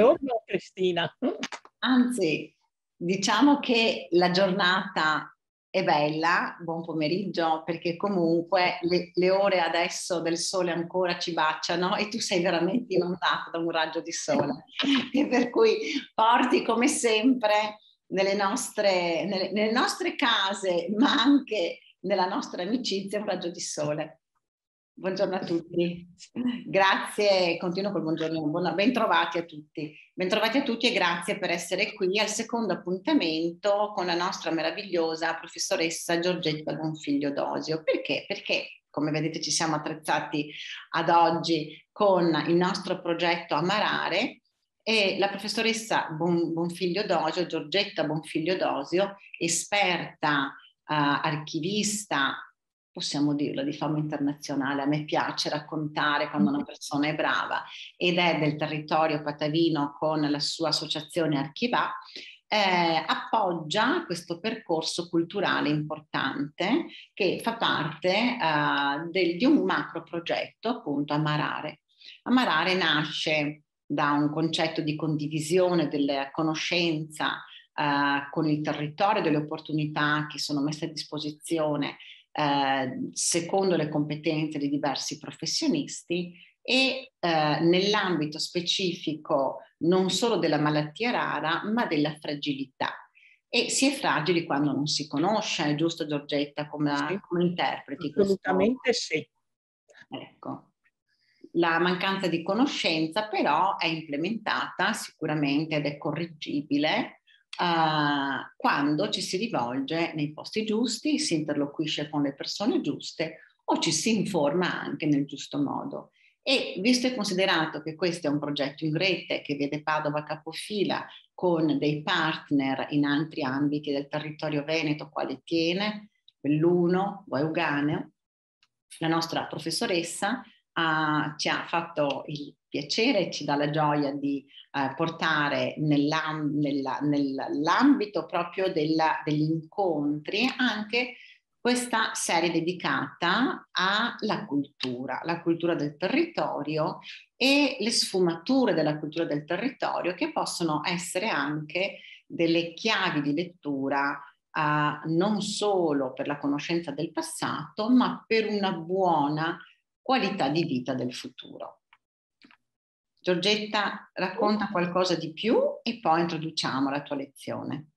Buongiorno Cristina. Anzi, diciamo che la giornata è bella, buon pomeriggio, perché comunque le, le ore adesso del sole ancora ci baciano e tu sei veramente inondata da un raggio di sole. e per cui porti come sempre nelle nostre, nelle, nelle nostre case, ma anche nella nostra amicizia, un raggio di sole. Buongiorno a tutti, grazie, continuo col buongiorno, buona, bentrovati a tutti. Bentrovati a tutti e grazie per essere qui al secondo appuntamento con la nostra meravigliosa professoressa Giorgetta Bonfiglio Dosio. Perché? Perché, come vedete, ci siamo attrezzati ad oggi con il nostro progetto Amarare e la professoressa bon, Bonfiglio Dosio, Giorgetta Bonfiglio Dosio, esperta, eh, archivista, possiamo dirlo, di fama internazionale. A me piace raccontare quando una mm-hmm. persona è brava ed è del territorio patavino con la sua associazione Archivà. Eh, appoggia questo percorso culturale importante che fa parte eh, del, di un macro progetto appunto Amarare. Amarare nasce da un concetto di condivisione della conoscenza eh, con il territorio, delle opportunità che sono messe a disposizione eh, secondo le competenze di diversi professionisti e eh, nell'ambito specifico non solo della malattia rara, ma della fragilità. E si è fragili quando non si conosce, è giusto Giorgetta, come, come interpreti? Assolutamente questo? sì. Ecco. La mancanza di conoscenza però è implementata sicuramente ed è correggibile uh, quando ci si rivolge nei posti giusti, si interloquisce con le persone giuste o ci si informa anche nel giusto modo. E visto e considerato che questo è un progetto in rete che vede Padova capofila con dei partner in altri ambiti del territorio veneto, quali Tiene, Belluno, Guaiuganeo, la nostra professoressa uh, ci ha fatto il piacere, ci dà la gioia di eh, portare nell'am, nella, nell'ambito proprio della, degli incontri anche questa serie dedicata alla cultura, la cultura del territorio e le sfumature della cultura del territorio che possono essere anche delle chiavi di lettura eh, non solo per la conoscenza del passato, ma per una buona qualità di vita del futuro. Giorgetta, racconta qualcosa di più e poi introduciamo la tua lezione.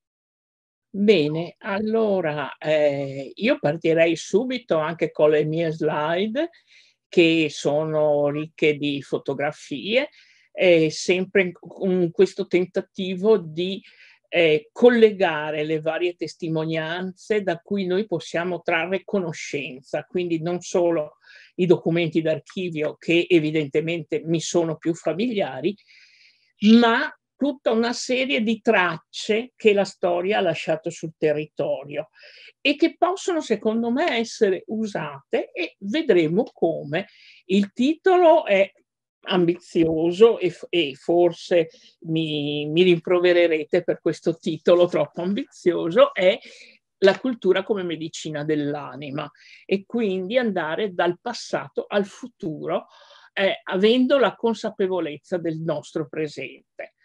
Bene, allora eh, io partirei subito anche con le mie slide che sono ricche di fotografie, eh, sempre con questo tentativo di eh, collegare le varie testimonianze da cui noi possiamo trarre conoscenza, quindi non solo i documenti d'archivio che evidentemente mi sono più familiari, ma tutta una serie di tracce che la storia ha lasciato sul territorio e che possono, secondo me, essere usate e vedremo come. Il titolo è ambizioso e, e forse mi, mi, rimprovererete per questo titolo troppo ambizioso, è la cultura come medicina dell'anima e quindi andare dal passato al futuro eh, avendo la consapevolezza del nostro presente.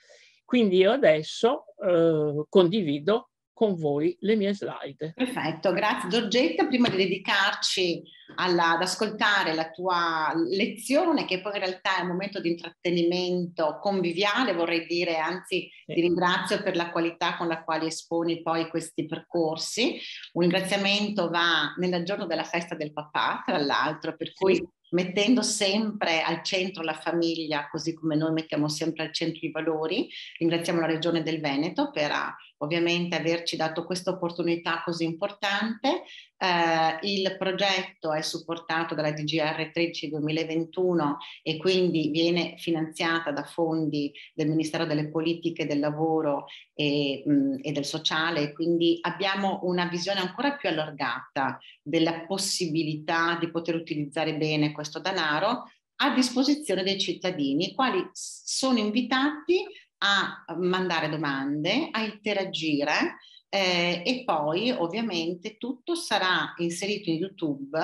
Quindi io adesso eh, condivido con voi le mie slide. Perfetto, grazie Giorgetta. Prima di dedicarci alla, ad ascoltare la tua lezione, che poi in realtà è un momento di intrattenimento conviviale, vorrei dire, anzi sì. ti ringrazio per la qualità con la quale esponi poi questi percorsi. Un ringraziamento va nel giorno della festa del papà, tra l'altro, per cui sì mettendo sempre al centro la famiglia, così come noi mettiamo sempre al centro i valori. Ringraziamo la Regione del Veneto per ovviamente averci dato questa opportunità così importante. Eh, il progetto è supportato dalla DGR 13 2021 e quindi viene finanziata da fondi del Ministero delle Politiche del Lavoro e, mh, e del Sociale, quindi abbiamo una visione ancora più allargata della possibilità di poter utilizzare bene questo denaro a disposizione dei cittadini, i quali sono invitati a mandare domande, a interagire eh, e poi ovviamente tutto sarà inserito in YouTube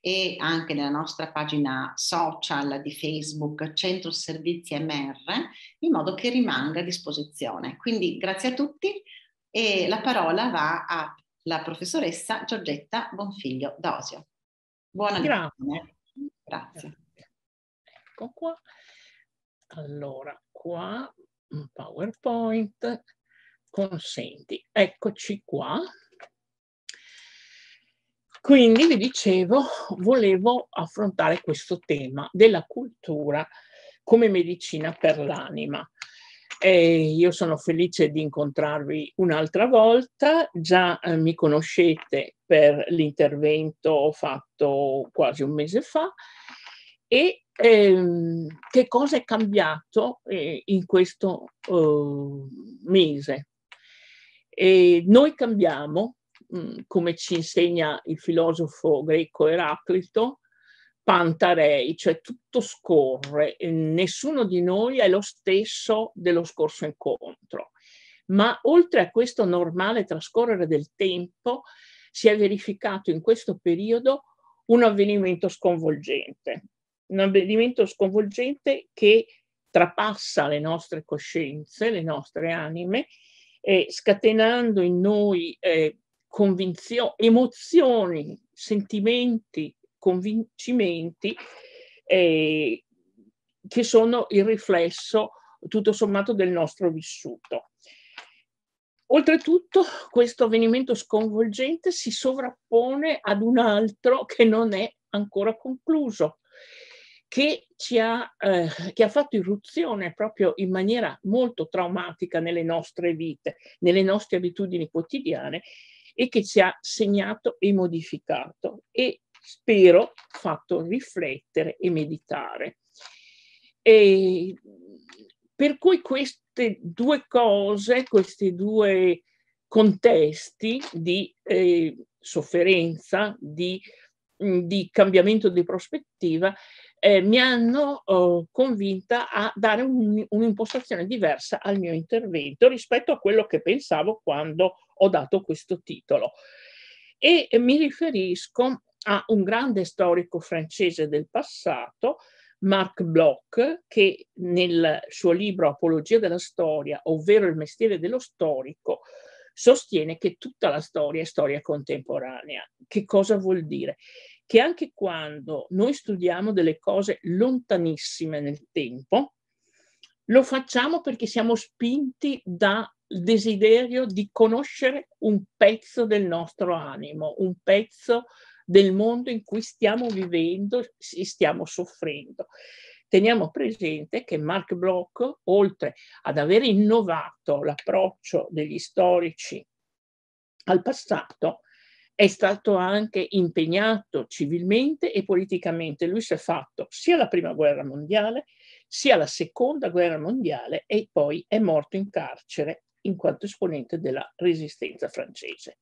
e anche nella nostra pagina social di Facebook Centro Servizi MR in modo che rimanga a disposizione. Quindi grazie a tutti e la parola va alla professoressa Giorgetta Bonfiglio Dosio. Buona grazie. Grazie. Ecco qua. Allora, qua un PowerPoint, consenti. Eccoci qua. Quindi vi dicevo, volevo affrontare questo tema della cultura come medicina per l'anima. Eh, io sono felice di incontrarvi un'altra volta, già eh, mi conoscete per l'intervento fatto quasi un mese fa e ehm, che cosa è cambiato eh, in questo eh, mese? E noi cambiamo, mh, mm, come ci insegna il filosofo greco Eraclito, pantarei, cioè tutto scorre, nessuno di noi è lo stesso dello scorso incontro. Ma oltre a questo normale trascorrere del tempo, si è verificato in questo periodo un avvenimento sconvolgente un avvenimento sconvolgente che trapassa le nostre coscienze, le nostre anime, eh, scatenando in noi eh, convinzio- emozioni, sentimenti, convincimenti eh, che sono il riflesso tutto sommato del nostro vissuto. Oltretutto, questo avvenimento sconvolgente si sovrappone ad un altro che non è ancora concluso, che, ci ha, eh, che ha fatto irruzione proprio in maniera molto traumatica nelle nostre vite, nelle nostre abitudini quotidiane e che ci ha segnato e modificato e spero fatto riflettere e meditare. E per cui queste due cose, questi due contesti di eh, sofferenza, di, di cambiamento di prospettiva, eh, mi hanno eh, convinta a dare un, un'impostazione diversa al mio intervento rispetto a quello che pensavo quando ho dato questo titolo. E mi riferisco a un grande storico francese del passato, Marc Bloch, che nel suo libro Apologia della storia, ovvero il mestiere dello storico, sostiene che tutta la storia è storia contemporanea. Che cosa vuol dire? che anche quando noi studiamo delle cose lontanissime nel tempo, lo facciamo perché siamo spinti dal desiderio di conoscere un pezzo del nostro animo, un pezzo del mondo in cui stiamo vivendo e stiamo soffrendo. Teniamo presente che Mark Bloch, oltre ad aver innovato l'approccio degli storici al passato, è stato anche impegnato civilmente e politicamente. Lui si è fatto sia la prima guerra mondiale, sia la seconda guerra mondiale e poi è morto in carcere in quanto esponente della resistenza francese.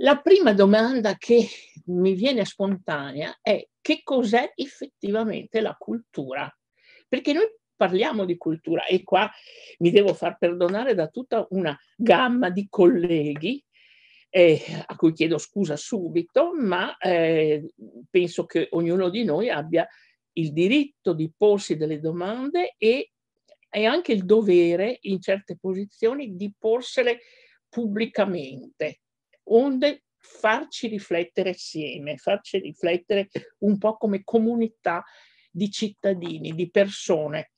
La prima domanda che mi viene spontanea è che cos'è effettivamente la cultura? Perché noi parliamo di cultura e qua mi devo far perdonare da tutta una gamma di colleghi eh, a cui chiedo scusa subito, ma eh, penso che ognuno di noi abbia il diritto di porsi delle domande e, e anche il dovere in certe posizioni di porsele pubblicamente, onde farci riflettere assieme, farci riflettere un po' come comunità di cittadini, di persone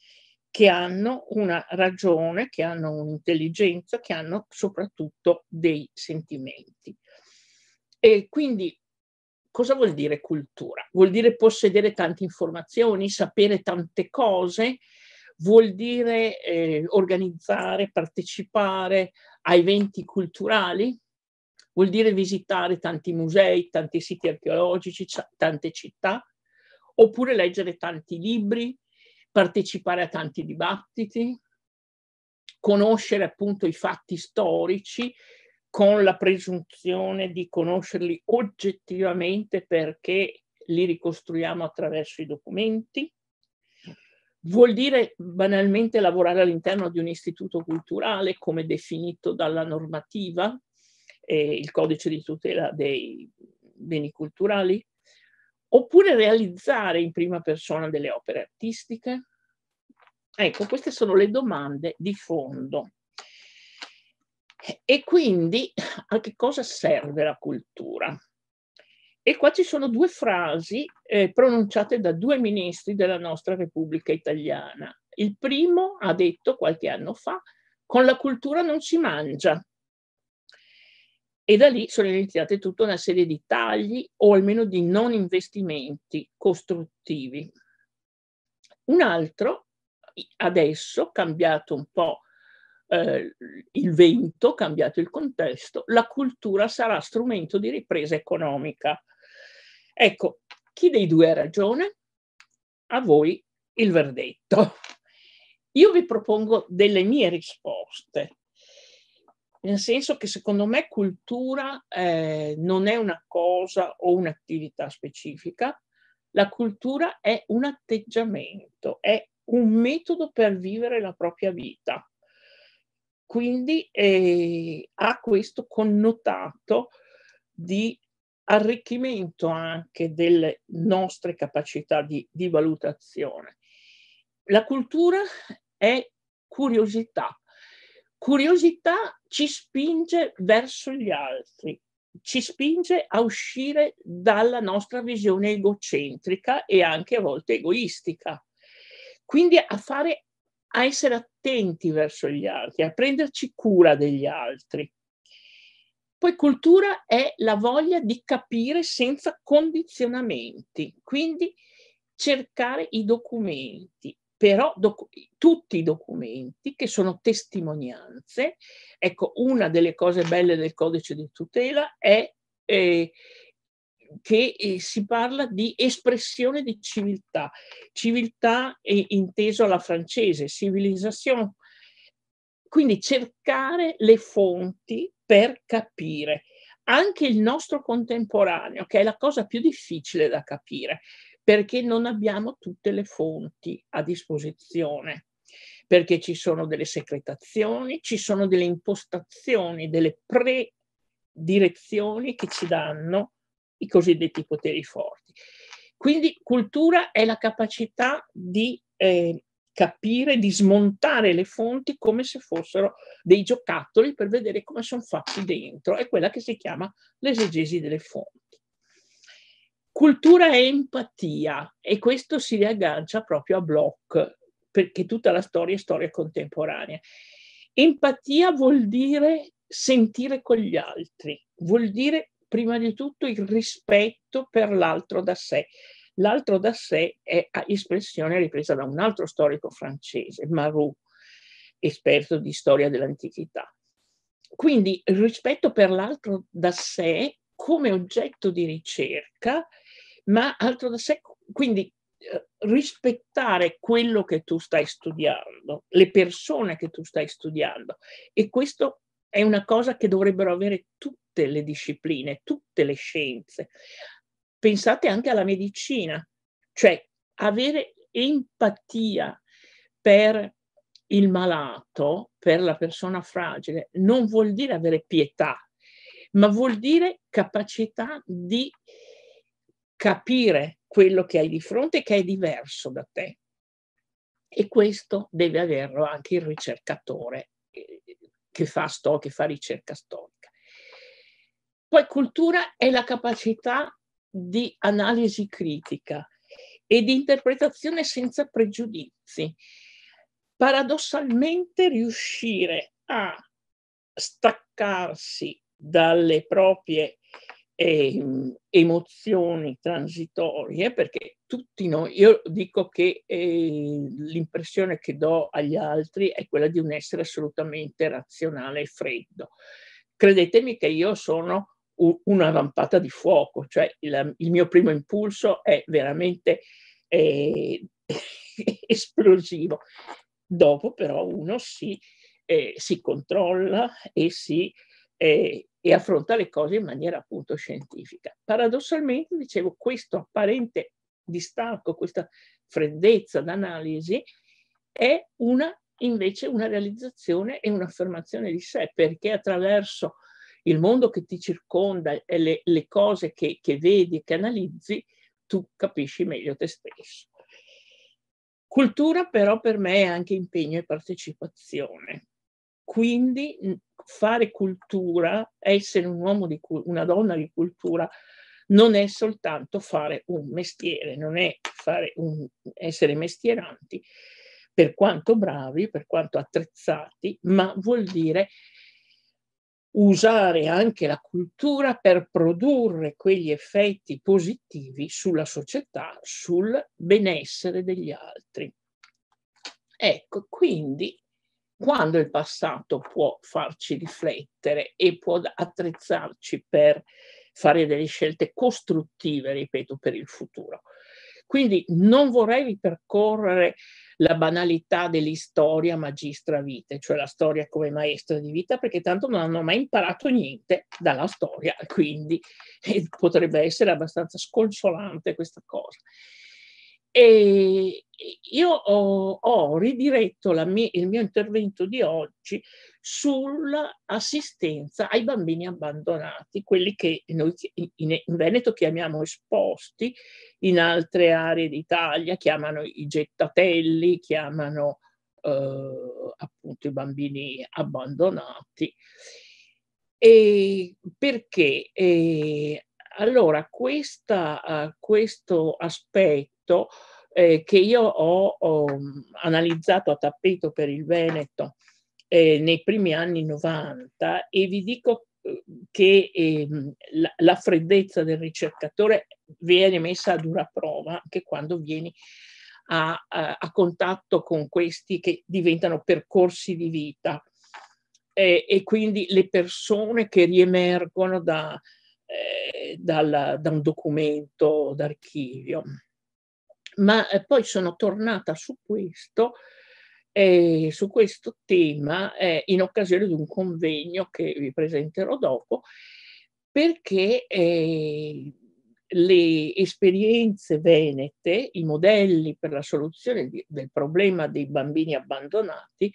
che hanno una ragione, che hanno un'intelligenza, che hanno soprattutto dei sentimenti. E quindi cosa vuol dire cultura? Vuol dire possedere tante informazioni, sapere tante cose, vuol dire eh, organizzare, partecipare a eventi culturali, vuol dire visitare tanti musei, tanti siti archeologici, tante città, oppure leggere tanti libri, partecipare a tanti dibattiti, conoscere appunto i fatti storici con la presunzione di conoscerli oggettivamente perché li ricostruiamo attraverso i documenti. Vuol dire banalmente lavorare all'interno di un istituto culturale come definito dalla normativa, eh, il codice di tutela dei beni culturali, oppure realizzare in prima persona delle opere artistiche? Ecco, queste sono le domande di fondo. E quindi a che cosa serve la cultura? E qua ci sono due frasi eh, pronunciate da due ministri della nostra Repubblica Italiana. Il primo ha detto qualche anno fa, con la cultura non si mangia e da lì sono iniziate tutta una serie di tagli o almeno di non investimenti costruttivi. Un altro, adesso cambiato un po' eh, il vento, cambiato il contesto, la cultura sarà strumento di ripresa economica. Ecco, chi dei due ha ragione? A voi il verdetto. Io vi propongo delle mie risposte nel senso che secondo me cultura eh, non è una cosa o un'attività specifica, la cultura è un atteggiamento, è un metodo per vivere la propria vita. Quindi eh, ha questo connotato di arricchimento anche delle nostre capacità di, di valutazione. La cultura è curiosità, curiosità ci spinge verso gli altri, ci spinge a uscire dalla nostra visione egocentrica e anche a volte egoistica. Quindi a fare a essere attenti verso gli altri, a prenderci cura degli altri. Poi cultura è la voglia di capire senza condizionamenti, quindi cercare i documenti, però docu- tutti i documenti che sono testimonianze, ecco una delle cose belle del codice di tutela è eh, che eh, si parla di espressione di civiltà, civiltà eh, inteso alla francese, civilisation, quindi cercare le fonti per capire anche il nostro contemporaneo, che è la cosa più difficile da capire, perché non abbiamo tutte le fonti a disposizione, perché ci sono delle secretazioni, ci sono delle impostazioni, delle predirezioni che ci danno i cosiddetti poteri forti. Quindi cultura è la capacità di eh, capire, di smontare le fonti come se fossero dei giocattoli per vedere come sono fatti dentro. È quella che si chiama l'esegesi delle fonti. Cultura e empatia, e questo si riaggancia proprio a Bloch, perché tutta la storia è storia contemporanea. Empatia vuol dire sentire con gli altri, vuol dire prima di tutto il rispetto per l'altro da sé. L'altro da sé è espressione ripresa da un altro storico francese, Marou, esperto di storia dell'antichità. Quindi il rispetto per l'altro da sé come oggetto di ricerca ma altro da sé, quindi eh, rispettare quello che tu stai studiando, le persone che tu stai studiando. E questo è una cosa che dovrebbero avere tutte le discipline, tutte le scienze. Pensate anche alla medicina, cioè avere empatia per il malato, per la persona fragile, non vuol dire avere pietà, ma vuol dire capacità di capire quello che hai di fronte che è diverso da te. E questo deve averlo anche il ricercatore eh, che fa, sto, che fa ricerca storica. Poi cultura è la capacità di analisi critica e di interpretazione senza pregiudizi. Paradossalmente riuscire a staccarsi dalle proprie eh, emozioni transitorie, perché tutti noi, io dico che eh, l'impressione che do agli altri è quella di un essere assolutamente razionale e freddo. Credetemi che io sono una vampata di fuoco, cioè il, il mio primo impulso è veramente eh, esplosivo. Dopo però uno si, eh, si controlla e si, eh, e affronta le cose in maniera appunto scientifica. Paradossalmente, dicevo, questo apparente distacco, questa freddezza d'analisi è una, invece una realizzazione e un'affermazione di sé, perché attraverso il mondo che ti circonda e le, le cose che, che vedi e che analizzi, tu capisci meglio te stesso. Cultura però per me è anche impegno e partecipazione. Quindi fare cultura, essere un uomo di cu- una donna di cultura, non è soltanto fare un mestiere, non è un, essere mestieranti, per quanto bravi, per quanto attrezzati, ma vuol dire usare anche la cultura per produrre quegli effetti positivi sulla società, sul benessere degli altri. Ecco, quindi quando il passato può farci riflettere e può attrezzarci per fare delle scelte costruttive, ripeto, per il futuro. Quindi non vorrei ripercorrere la banalità dell'istoria magistra vite, cioè la storia come maestra di vita, perché tanto non hanno mai imparato niente dalla storia, quindi eh, potrebbe essere abbastanza sconsolante questa cosa. E io ho, ho ridiretto mie, il mio intervento di oggi sull'assistenza ai bambini abbandonati, quelli che noi in, Veneto chiamiamo esposti, in altre aree d'Italia chiamano i gettatelli, chiamano eh, appunto i bambini abbandonati. E perché? E allora, questa, eh, questo aspetto Veneto eh, che io ho, ho, mm, analizzato a tappeto per il Veneto eh, nei primi anni 90 e vi dico eh, che eh, la, la, freddezza del ricercatore viene messa a dura prova anche quando vieni a, a, a contatto con questi che diventano percorsi di vita e quindi le persone che riemergono da, eh, dal, da un documento d'archivio ma eh, poi sono tornata su questo, eh, su questo tema eh, in occasione di un convegno che vi presenterò dopo, perché eh, le esperienze venete, i modelli per la soluzione di, del problema dei bambini abbandonati,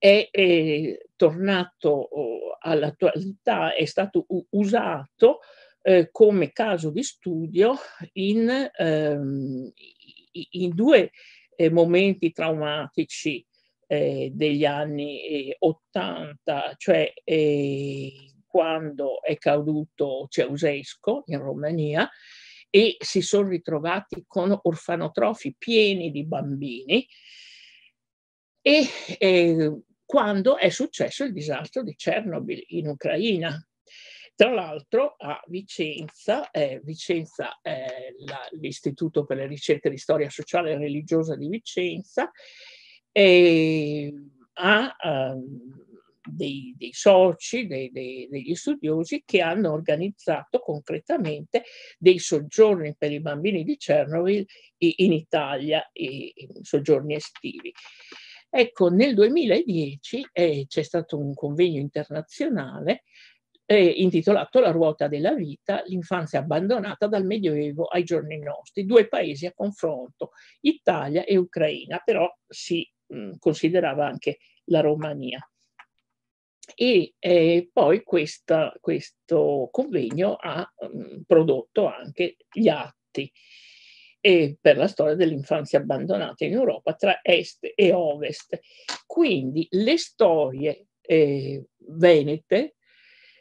è, è eh, tornato oh, all'attualità, è stato usato eh, come caso di studio in, ehm, in due eh, momenti traumatici eh, degli anni 80, eh, cioè eh, quando è caduto Ceausescu in Romania e si sono ritrovati con orfanotrofi pieni di bambini e eh, quando è successo il disastro di Chernobyl in Ucraina, tra l'altro a Vicenza, eh, Vicenza eh, l'Istituto per le ricerche di storia sociale e religiosa di Vicenza, eh, ha ehm, dei, dei, soci, dei, dei, degli studiosi che hanno organizzato concretamente dei soggiorni per i bambini di Chernobyl in Italia, e, soggiorni estivi. Ecco, nel 2010 eh, c'è stato un convegno internazionale eh, intitolato La ruota della vita, l'infanzia abbandonata dal Medioevo ai giorni nostri, due paesi a confronto, Italia e Ucraina, però si mh, considerava anche la Romania. E eh, poi questa, questo convegno ha mh, prodotto anche gli atti per la storia dell'infanzia abbandonata in Europa tra est e ovest. Quindi le storie eh, venete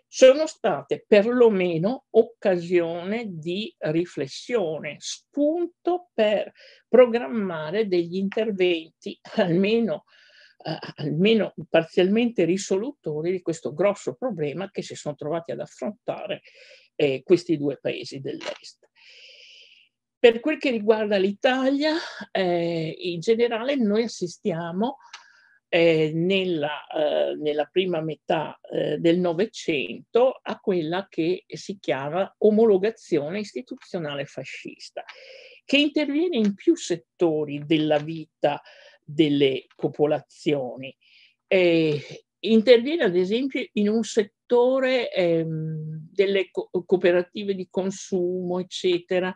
sono state perlomeno occasione di riflessione, spunto per programmare degli interventi almeno, eh, almeno parzialmente risolutori di questo grosso problema che si sono trovati ad affrontare eh, questi due paesi dell'Est. Per quel che riguarda l'Italia, eh, in generale noi assistiamo a eh, nella, eh, nella, prima metà eh, del Novecento a quella che si chiama omologazione istituzionale fascista, che interviene in più settori della vita delle popolazioni. interviene ad esempio in un settore ehm, delle co- cooperative di consumo, eccetera,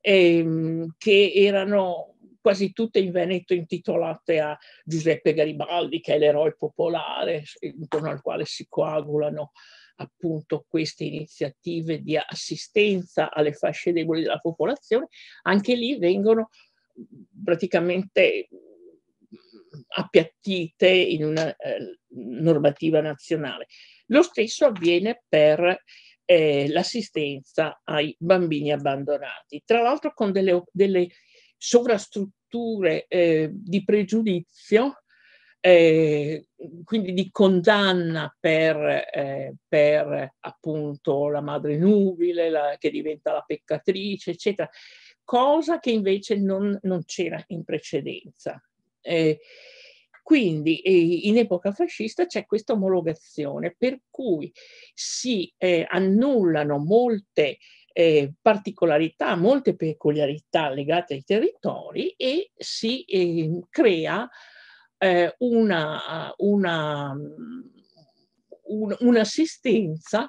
ehm, che erano quasi tutte in Veneto intitolate a Giuseppe Garibaldi, che è l'eroe popolare intorno al quale si coagulano appunto queste iniziative di assistenza alle fasce deboli della popolazione, anche lì vengono praticamente appiattite in una eh, normativa nazionale. Lo stesso avviene per eh, l'assistenza ai bambini abbandonati, tra l'altro con delle, delle sovrastrutture strutture eh, di pregiudizio, eh, quindi di condanna per, eh, per appunto la madre nubile la, che diventa la peccatrice, eccetera, cosa che invece non, non c'era in precedenza. Eh, quindi eh, in epoca fascista c'è questa omologazione per cui si eh, annullano molte eh, particolarità, molte peculiarità legate ai territori e si eh, crea eh, una, una, un, un'assistenza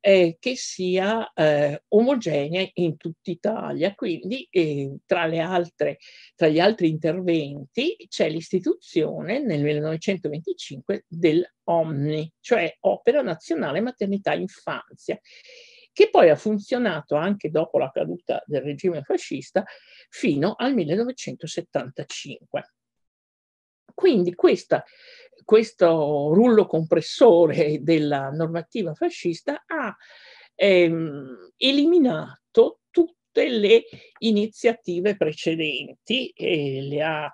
eh, che sia eh, omogenea in tutta Italia. Quindi ehm, tra, le altre, tra gli altri interventi c'è l'istituzione nel 1925 del dell'OMNI, cioè Opera Nazionale Maternità e Infanzia che poi ha funzionato anche dopo la caduta del regime fascista fino al 1975. Quindi questa, questo rullo compressore della normativa fascista ha ehm, eliminato tutte le iniziative precedenti, e le ha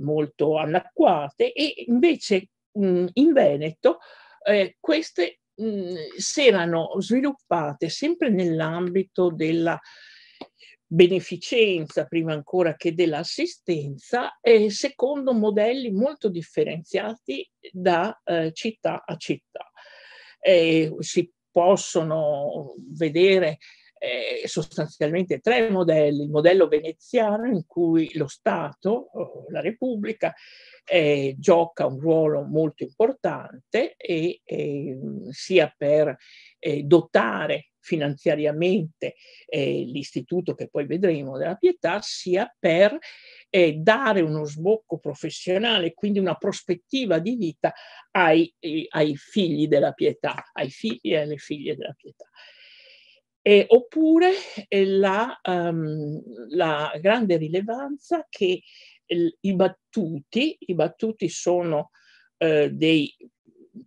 molto anacquate e invece mh, in Veneto eh, queste mh, si erano sviluppate sempre nell'ambito della beneficenza, prima ancora che dell'assistenza, eh, secondo modelli molto differenziati da eh, città a città. Eh, si possono vedere eh, sostanzialmente tre modelli, il modello veneziano in cui lo Stato, la Repubblica, eh, gioca un ruolo molto importante e, eh, sia per eh, dotare finanziariamente eh, l'istituto che poi vedremo della pietà, sia per eh, dare uno sbocco professionale, quindi una prospettiva di vita ai, ai figli della pietà, ai figli e alle figlie della pietà. Eh, oppure la, um, la, grande rilevanza che il, i battuti, i battuti sono eh, dei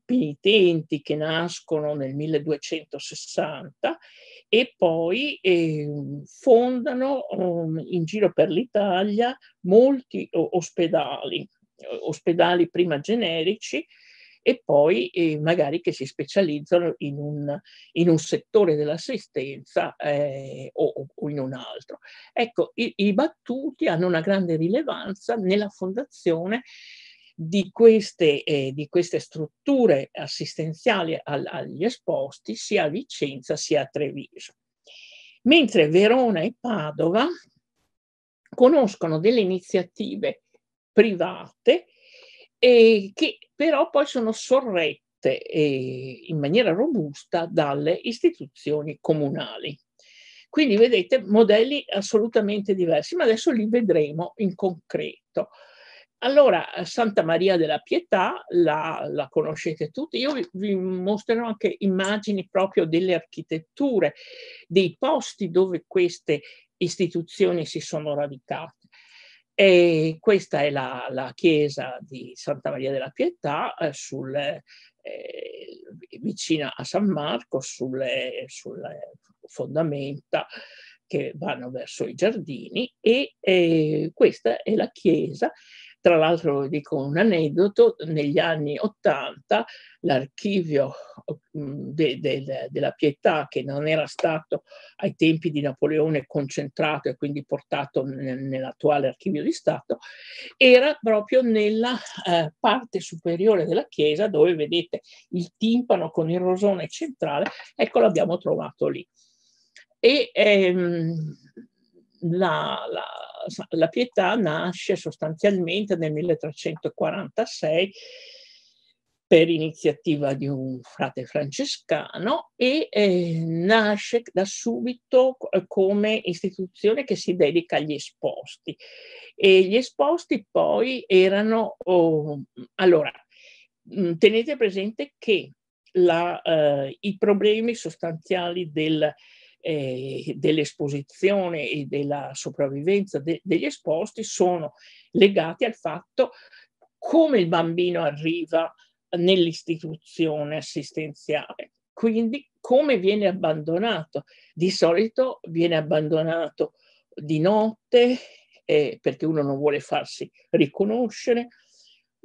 penitenti che nascono nel 1260 e poi eh, fondano um, in giro per l'Italia molti ospedali, ospedali prima generici e poi eh, magari che si specializzano in un, in un settore dell'assistenza eh, o, o, in un altro. Ecco, i, i battuti hanno una grande rilevanza nella fondazione di queste, eh, di queste, strutture assistenziali al, agli esposti sia a Vicenza sia a Treviso. Mentre Verona e Padova conoscono delle iniziative private e che però poi sono sorrette eh, in maniera robusta dalle istituzioni comunali. Quindi vedete modelli assolutamente diversi, ma adesso li vedremo in concreto. Allora, Santa Maria della Pietà, la, la conoscete tutti, io vi, vi, mostrerò anche immagini proprio delle architetture, dei posti dove queste istituzioni si sono radicate e questa è la, la chiesa di Santa Maria della Pietà eh, sul, eh, vicina a San Marco sulle, sulle, fondamenta che vanno verso i giardini e eh, questa è la chiesa tra l'altro vi dico un aneddoto, negli anni Ottanta l'archivio mm, de, de, de, della pietà che non era stato ai tempi di Napoleone concentrato e quindi portato nell'attuale archivio di Stato, era proprio nella eh, parte superiore della chiesa dove vedete il timpano con il rosone centrale, ecco l'abbiamo trovato lì. E ehm, la, la la pietà nasce sostanzialmente nel 1346 per iniziativa di un frate francescano e eh, nasce da subito eh, come istituzione che si dedica agli esposti. E gli esposti poi erano... Oh, allora, mm, tenete presente che la, eh, i problemi sostanziali del eh, dell'esposizione e della sopravvivenza de degli esposti sono legati al fatto come il bambino arriva nell'istituzione assistenziale, quindi come viene abbandonato. Di solito viene abbandonato di notte eh, perché uno non vuole farsi riconoscere.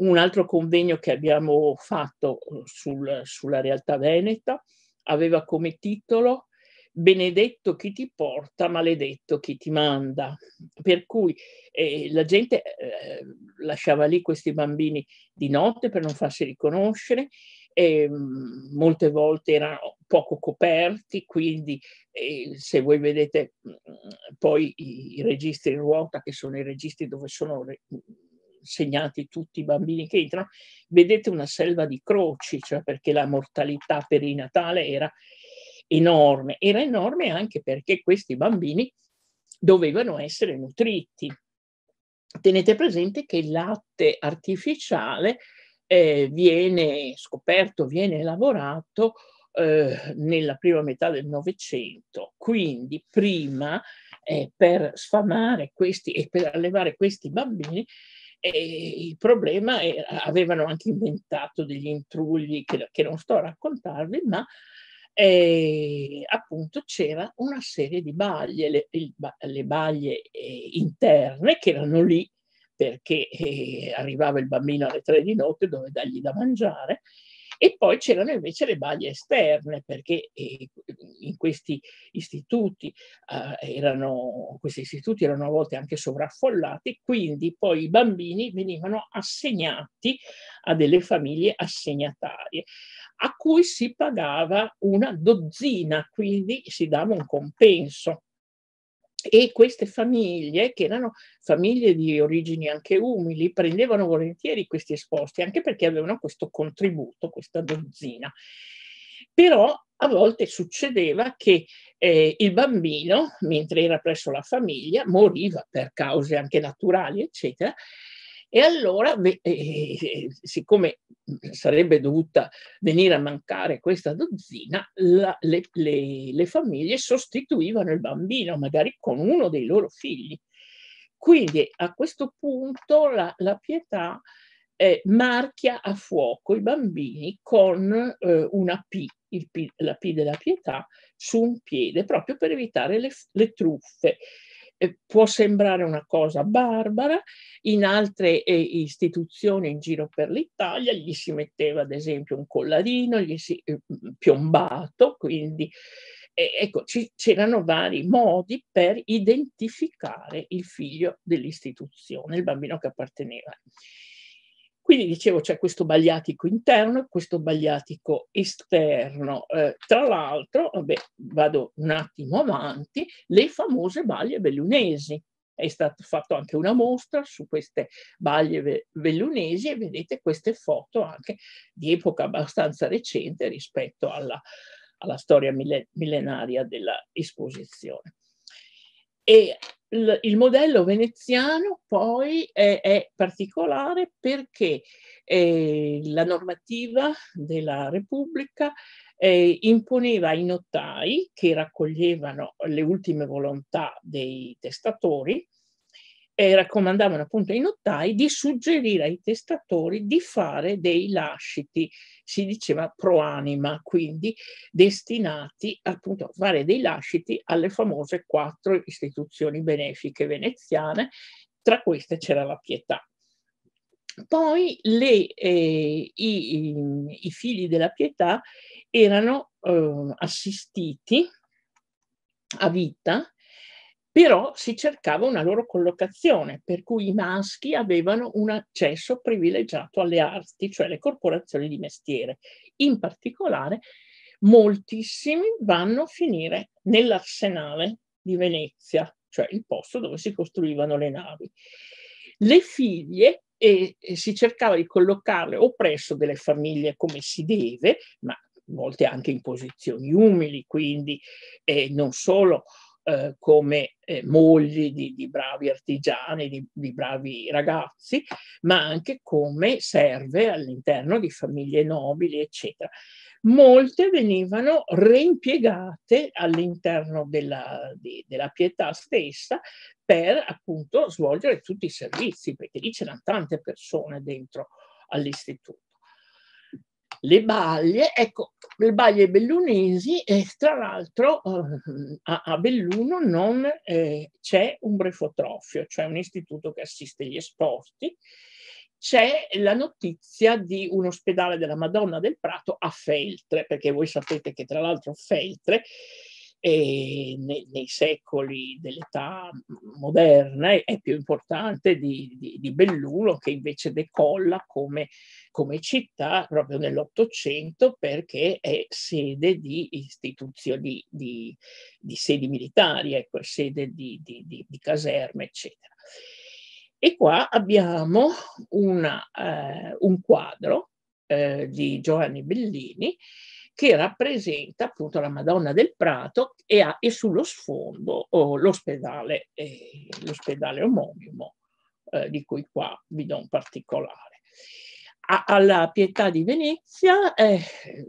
Un altro convegno che abbiamo fatto eh, sul, sulla realtà veneta aveva come titolo benedetto chi ti porta, maledetto chi ti manda. Per cui eh, la gente eh, lasciava lì questi bambini di notte per non farsi riconoscere, eh, molte volte erano poco coperti, quindi eh, se voi vedete mm, poi i, i, registri in ruota, che sono i registri dove sono re- mm, segnati tutti i bambini che entrano, vedete una selva di croci, cioè perché la mortalità per il Natale era enorme, era enorme anche perché questi bambini dovevano essere nutriti. Tenete presente che il latte artificiale eh, viene scoperto, viene lavorato eh, nella prima metà del Novecento, quindi prima eh, per sfamare questi e per allevare questi bambini eh, il problema era, avevano anche inventato degli intrugli che, che non sto a raccontarvi, ma e appunto c'era una serie di baglie, le, le baglie eh, interne che erano lì perché eh, arrivava il bambino alle tre di notte dove dargli da mangiare e poi c'erano invece le baglie esterne, perché eh, in questi istituti, erano, questi istituti erano a volte anche sovraffollati, quindi poi i bambini venivano assegnati a delle famiglie assegnatarie a cui si pagava una dozzina, quindi si dava un compenso. E queste famiglie, che erano famiglie di origini anche umili, prendevano volentieri questi esposti, anche perché avevano questo contributo, questa dozzina. Però a volte succedeva che eh, il bambino, mentre era presso la famiglia, moriva per cause anche naturali, eccetera, e allora, eh, siccome sarebbe dovuta venire a mancare questa dozzina, la, le, le, le famiglie sostituivano il bambino, magari con uno dei loro figli. Quindi a questo punto la, la pietà eh, marchia a fuoco i bambini con eh, una P, P, la P della pietà, su un piede, proprio per evitare le, le truffe può sembrare una cosa barbara, in altre eh, istituzioni in giro per l'Italia gli si metteva ad esempio un collarino, gli si eh, mm, piombato, quindi ecco, c'erano vari modi per identificare il figlio dell'istituzione, il bambino che apparteneva. Quindi dicevo c'è questo bagliatico interno e questo bagliatico esterno. Eh, tra l'altro, vabbè, vado un attimo avanti, le famose baglie bellunesi. È stata fatta anche una mostra su queste baglie bellunesi e vedete queste foto anche di epoca abbastanza recente rispetto alla, alla storia millenaria dell'esposizione. E l- il modello veneziano poi è, è particolare perché eh, la normativa della Repubblica eh, imponeva ai notai che raccoglievano le ultime volontà dei testatori eh, raccomandavano appunto ai nottai di suggerire ai testatori di fare dei lasciti, si diceva proanima, quindi destinati appunto a fare dei lasciti alle famose quattro istituzioni benefiche veneziane, tra queste c'era la pietà. Poi le, eh, i, i, figli della pietà erano eh, assistiti a vita però si cercava una loro collocazione, per cui i maschi avevano un accesso privilegiato alle arti, cioè alle corporazioni di mestiere. In particolare, moltissimi vanno a finire nell'arsenale di Venezia, cioè il posto dove si costruivano le navi. Le figlie e, e si cercava di collocarle o presso delle famiglie come si deve, ma volte anche in posizioni umili, quindi eh, non solo eh, come eh, mogli di, di, bravi artigiani, di, di, bravi ragazzi, ma anche come serve all'interno di famiglie nobili, eccetera. Molte venivano reimpiegate all'interno della, di, della pietà stessa per appunto svolgere tutti i servizi, perché lì c'erano tante persone dentro all'istituto le Baglie, ecco, le Baglie bellunesi e tra l'altro eh, a, a Belluno non eh, c'è un brefotrofio, cioè un istituto che assiste gli esposti, c'è la notizia di un ospedale della Madonna del Prato a Feltre, perché voi sapete che tra l'altro Feltre e nei, nei secoli dell'età moderna è più importante di, di, di Belluno che invece decolla come, come città proprio nell'Ottocento perché è sede di istituzioni, di, di sedi militari, ecco, sede di, caserme, eccetera. E qua abbiamo una, eh, un quadro eh, di Giovanni Bellini che rappresenta appunto la Madonna del Prato e, ha, e sullo sfondo oh, l'ospedale, eh, l'ospedale omonimo eh, di cui qua vi do un particolare. A, alla Pietà di Venezia eh,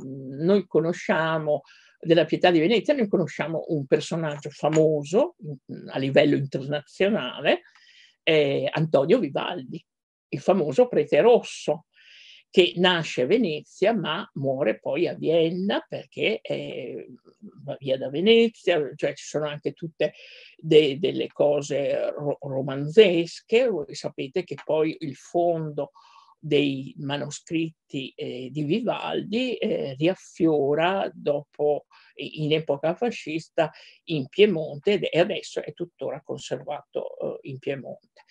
noi conosciamo della Pietà di Venezia noi conosciamo un personaggio famoso mm, a livello internazionale, eh, Antonio Vivaldi, il famoso prete rosso, che nasce a Venezia ma muore poi a Vienna perché va via da Venezia, cioè ci sono anche tutte de, delle cose ro- romanzesche, voi sapete che poi il fondo dei manoscritti eh, di Vivaldi eh, riaffiora dopo, in epoca fascista in Piemonte e adesso è tuttora conservato eh, in Piemonte.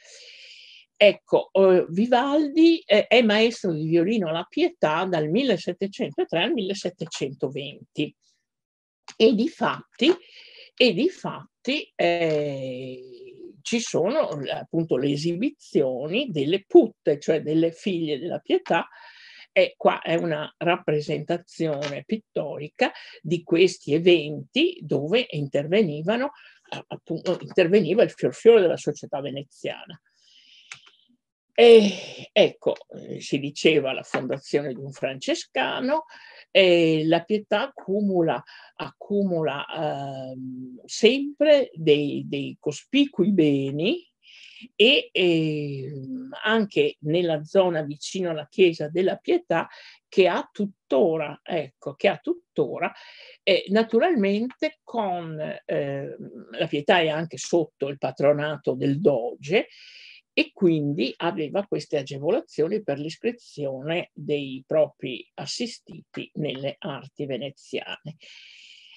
Ecco, Vivaldi eh, è maestro di violino alla Pietà dal 1703 al 1720 e di fatti, e di fatti eh, ci sono appunto le esibizioni delle putte, cioè delle figlie della Pietà, e qua è una rappresentazione pittorica di questi eventi dove intervenivano appunto interveniva il fiorfiore della società veneziana. E, ecco, eh, si diceva la fondazione di un francescano, e la pietà accumula, accumula eh, sempre dei, dei, cospicui beni e eh, anche nella zona vicino alla chiesa della pietà che ha tuttora, ecco, che ha tuttora, eh, naturalmente con ehm, la pietà è anche sotto il patronato del doge e quindi aveva queste agevolazioni per l'iscrizione dei propri assistiti nelle arti veneziane.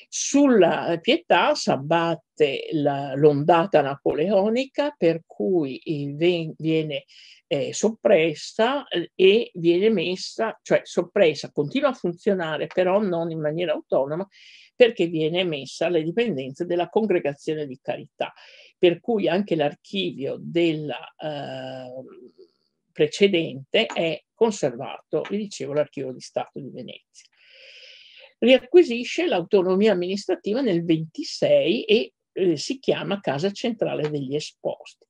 Sulla pietà s'abbatte l'ondata napoleonica per cui viene eh, soppressa eh, e viene messa, cioè soppressa, continua a funzionare però non in maniera autonoma perché viene messa alle dipendenze della congregazione di carità per cui anche l'archivio della eh, precedente è conservato, vi dicevo, l'archivio di Stato di Venezia. Riacquisisce l'autonomia amministrativa nel 26 e eh, si chiama Casa Centrale degli Esposti.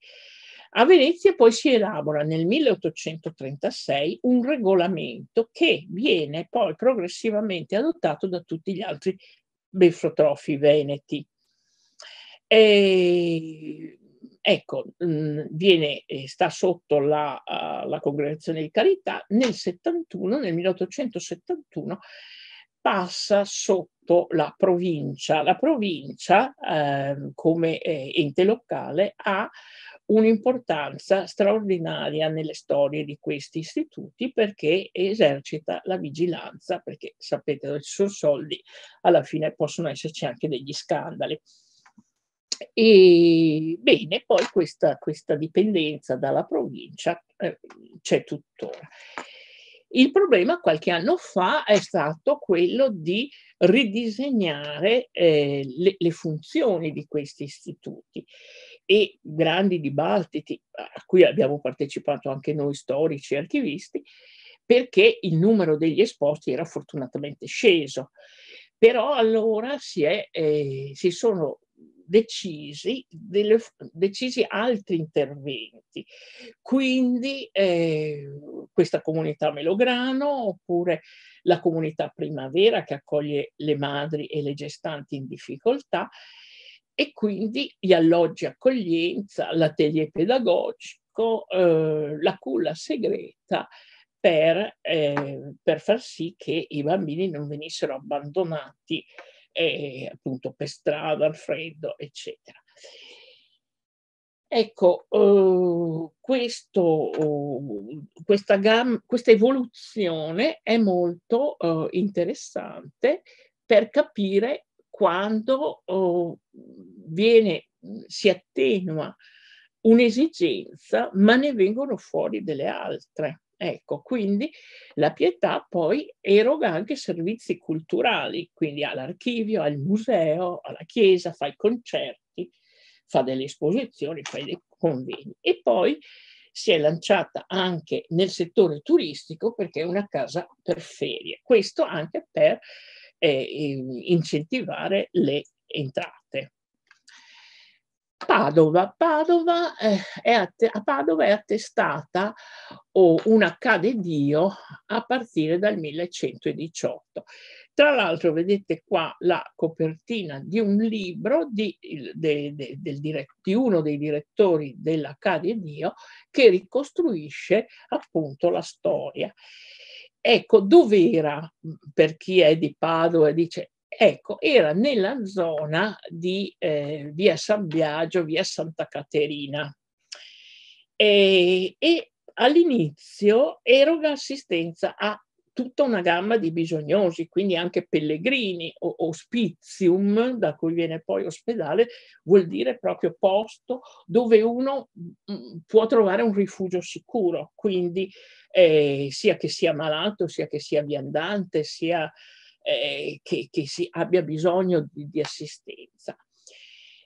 A Venezia poi si elabora nel 1836 un regolamento che viene poi progressivamente adottato da tutti gli altri befrotrofi veneti. E, ecco, mm, viene, eh, sta sotto la, eh, la, Congregazione di Carità, nel 71, nel 1871 passa sotto la provincia. La provincia, ehm, eh, come ente locale, ha un'importanza straordinaria nelle storie di questi istituti perché esercita la vigilanza, perché sapete dove ci sono soldi, alla fine possono esserci anche degli scandali. E bene, poi questa, questa dipendenza dalla provincia eh, c'è tuttora. Il problema qualche anno fa è stato quello di ridisegnare eh, le, le, funzioni di questi istituti e grandi dibattiti a cui abbiamo partecipato anche noi storici e archivisti perché il numero degli esposti era fortunatamente sceso. Però allora si, è, eh, si sono decisi, delle, decisi altri interventi. Quindi eh, questa comunità Melograno oppure la comunità Primavera che accoglie le madri e le gestanti in difficoltà e quindi gli alloggi accoglienza, l'atelier pedagogico, eh, la culla segreta per, eh, per far sì che i bambini non venissero abbandonati eh, appunto per strada, al freddo, eccetera. Ecco, eh, questo, eh, questa, gam- questa, evoluzione è molto eh, interessante per capire quando eh, viene, si attenua un'esigenza, ma ne vengono fuori delle altre. Ecco, quindi la pietà poi eroga anche servizi culturali, quindi all'archivio, al museo, alla chiesa, fa i concerti, fa delle esposizioni, fa dei convegni. E poi si è lanciata anche nel settore turistico perché è una casa per ferie. Questo anche per eh, incentivare le entrate. Padova, Padova, eh, è att- a Padova è attestata o oh, un accade Dio a partire dal 1118. Tra l'altro vedete qua la copertina di un libro di, de, de, del dirett- di uno dei direttori dell'Accade Dio che ricostruisce appunto la storia. Ecco, dove era mm, per chi è di Padova e dice Ecco, era nella zona di eh, via San Biagio, via Santa Caterina. E, e all'inizio eroga assistenza a tutta una gamma di bisognosi, quindi anche pellegrini o ospizium, da cui viene poi ospedale, vuol dire proprio posto dove uno mm, mm, può trovare un rifugio sicuro, quindi eh, sia che sia malato, sia che sia viandante, sia eh, che, che, si abbia bisogno di, di assistenza.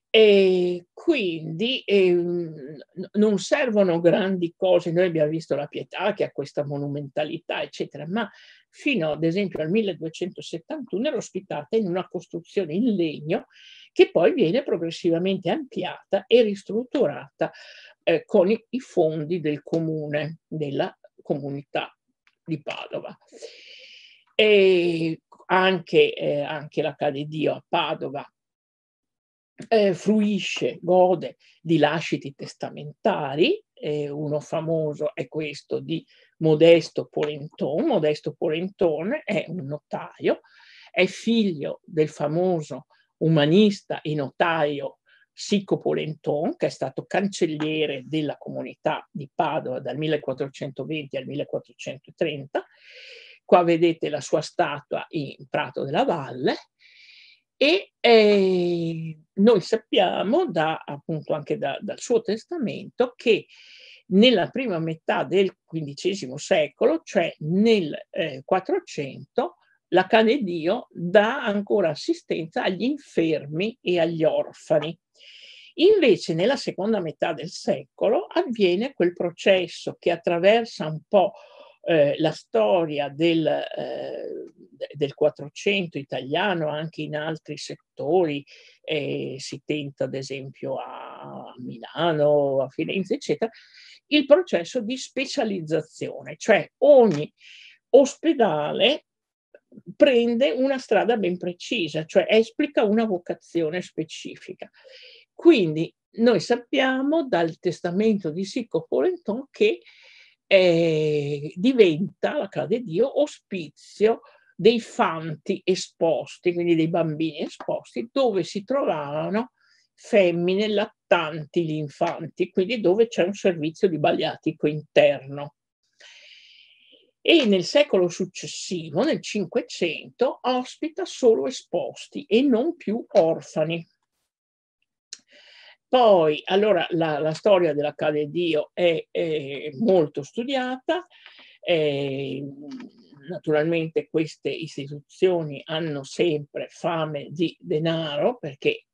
E quindi eh, non servono grandi cose, noi abbiamo visto la pietà che ha questa monumentalità, eccetera, ma fino ad esempio al 1271 era ospitata in una costruzione in legno che poi viene progressivamente ampliata e ristrutturata eh, con i, i fondi del comune, della comunità di Padova. E anche, eh, anche la Cadedio a Padova eh, fruisce, gode di lasciti testamentari, eh, uno famoso è questo di Modesto Polenton, Modesto Polentone è un notaio, è figlio del famoso umanista e notaio Sicco Polenton, che è stato cancelliere della comunità di Padova dal 1420 al 1430, Qua vedete la sua statua in Prato della Valle e eh, noi sappiamo da, appunto anche da, dal suo testamento che nella prima metà del XV secolo, cioè nel eh, 400, la Canedio dà ancora assistenza agli infermi e agli orfani. Invece nella seconda metà del secolo avviene quel processo che attraversa un po' Eh, la storia del, eh, del 400 italiano anche in altri settori, eh, si tenta ad esempio a Milano, a Firenze, eccetera, il processo di specializzazione, cioè ogni ospedale prende una strada ben precisa, cioè esplica una vocazione specifica. Quindi noi sappiamo dal testamento di Sicco Polenton che eh, diventa la casa di Dio ospizio dei fanti esposti, quindi dei bambini esposti, dove si trovavano femmine lattanti, gli infanti, quindi dove c'è un servizio di baliatico interno. E nel secolo successivo, nel Cinquecento, ospita solo esposti e non più orfani. Poi, allora, la, la storia dell'Accade Dio è, è, molto studiata, è, naturalmente queste istituzioni hanno sempre fame di denaro perché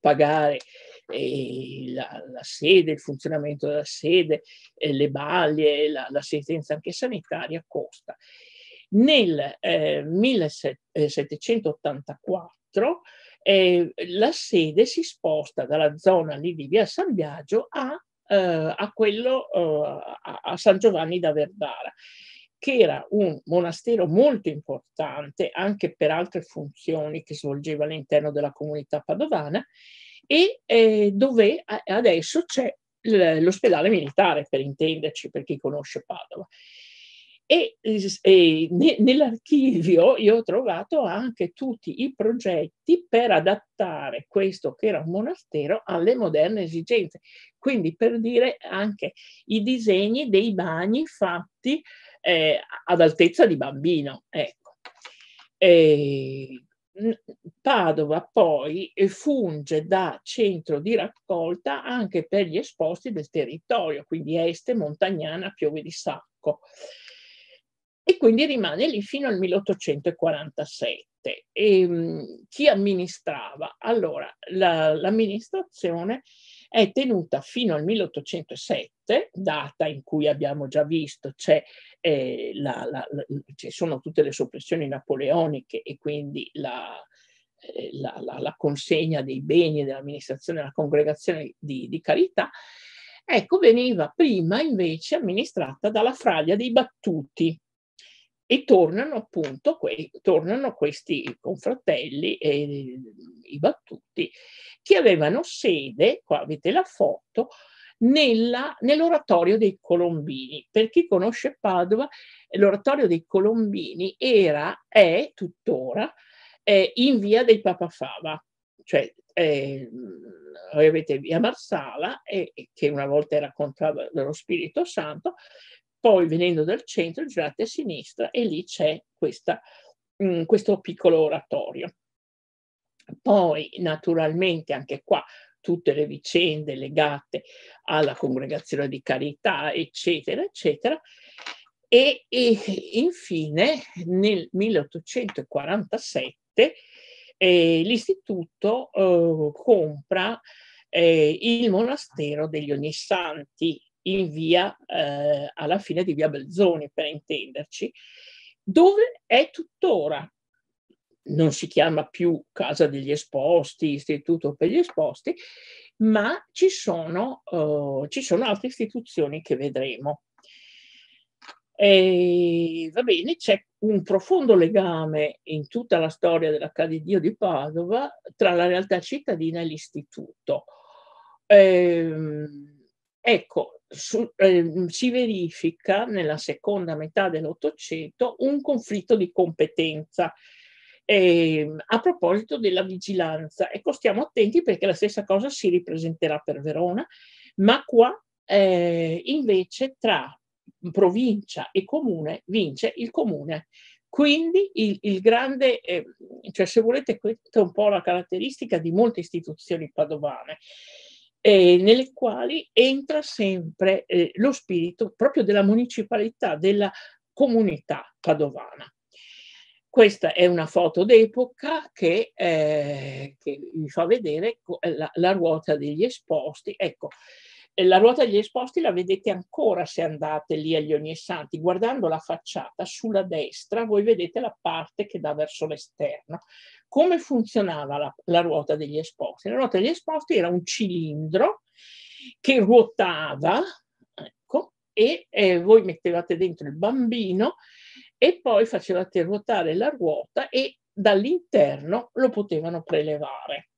pagare eh, la, la, sede, il funzionamento della sede, eh, le balie, la, l'assistenza anche sanitaria costa. Nel eh, 1784 eh, la sede si sposta dalla zona lì di via San Biagio a, eh, a quello eh, a, a San Giovanni da Verdara che era un monastero molto importante anche per altre funzioni che svolgeva all'interno della comunità padovana e eh, dove adesso c'è l'ospedale militare, per intenderci, per chi conosce Padova. E, e ne, nell'archivio io ho trovato anche tutti i progetti per adattare questo che era un monastero alle moderne esigenze. Quindi per dire anche i disegni dei bagni fatti eh, ad altezza di bambino. Ecco. E, Padova poi funge da centro di raccolta anche per gli esposti del territorio, quindi Este, Montagnana, Piove di Sacco e quindi rimane lì fino al 1847. E, mh, chi amministrava? Allora, la, l'amministrazione è tenuta fino al 1807, data in cui abbiamo già visto c'è, eh, la, la, la, ci sono tutte le soppressioni napoleoniche e quindi la, eh, consegna dei beni dell'amministrazione alla congregazione di, di carità. Ecco, veniva prima invece amministrata dalla Fraglia dei Battuti, e tornano appunto que- tornano questi confratelli eh, i battuti che avevano sede, qua avete la foto, nella, nell'oratorio dei Colombini. Per chi conosce Padova, l'oratorio dei Colombini era, è tuttora, eh, in via del Papafava, cioè eh, avete via Marsala, eh, che una volta era contrada dello Spirito Santo, poi venendo dal centro girate a sinistra e lì c'è questa, mh, mm, questo piccolo oratorio. Poi naturalmente anche qua tutte le vicende legate alla congregazione di carità, eccetera, eccetera. E, e infine nel 1847 eh, l'istituto eh, compra eh, il monastero degli Ognissanti in via, eh, alla fine di via Belzoni, per intenderci, dove è tuttora, non si chiama più Casa degli Esposti, Istituto per gli Esposti, ma ci sono, eh, ci sono altre istituzioni che vedremo. E, va bene, c'è un profondo legame in tutta la storia dell'Accadidio di Padova tra la realtà cittadina e l'istituto. Ehm, ecco, su, eh, mm, si verifica nella seconda metà dell'Ottocento un conflitto di competenza. Eh, a proposito della vigilanza, ecco, stiamo attenti perché la stessa cosa si ripresenterà per Verona, ma qua eh, invece tra provincia e comune vince il comune. Quindi il, il grande, eh, cioè se volete, questa è un po' la caratteristica di molte istituzioni padovane eh, nelle quali entra sempre eh, lo spirito proprio della municipalità, della comunità padovana. Questa è una foto d'epoca che, eh, che vi fa vedere eh, la, la, ruota degli esposti. Ecco, eh, la ruota degli esposti la vedete ancora se andate lì agli Ognissanti. Guardando la facciata sulla destra, voi vedete la parte che dà verso l'esterno come funzionava la, la ruota degli esposti? La ruota degli esposti era un cilindro che ruotava ecco, e eh, voi mettevate dentro il bambino e poi facevate ruotare la ruota e dall'interno lo potevano prelevare.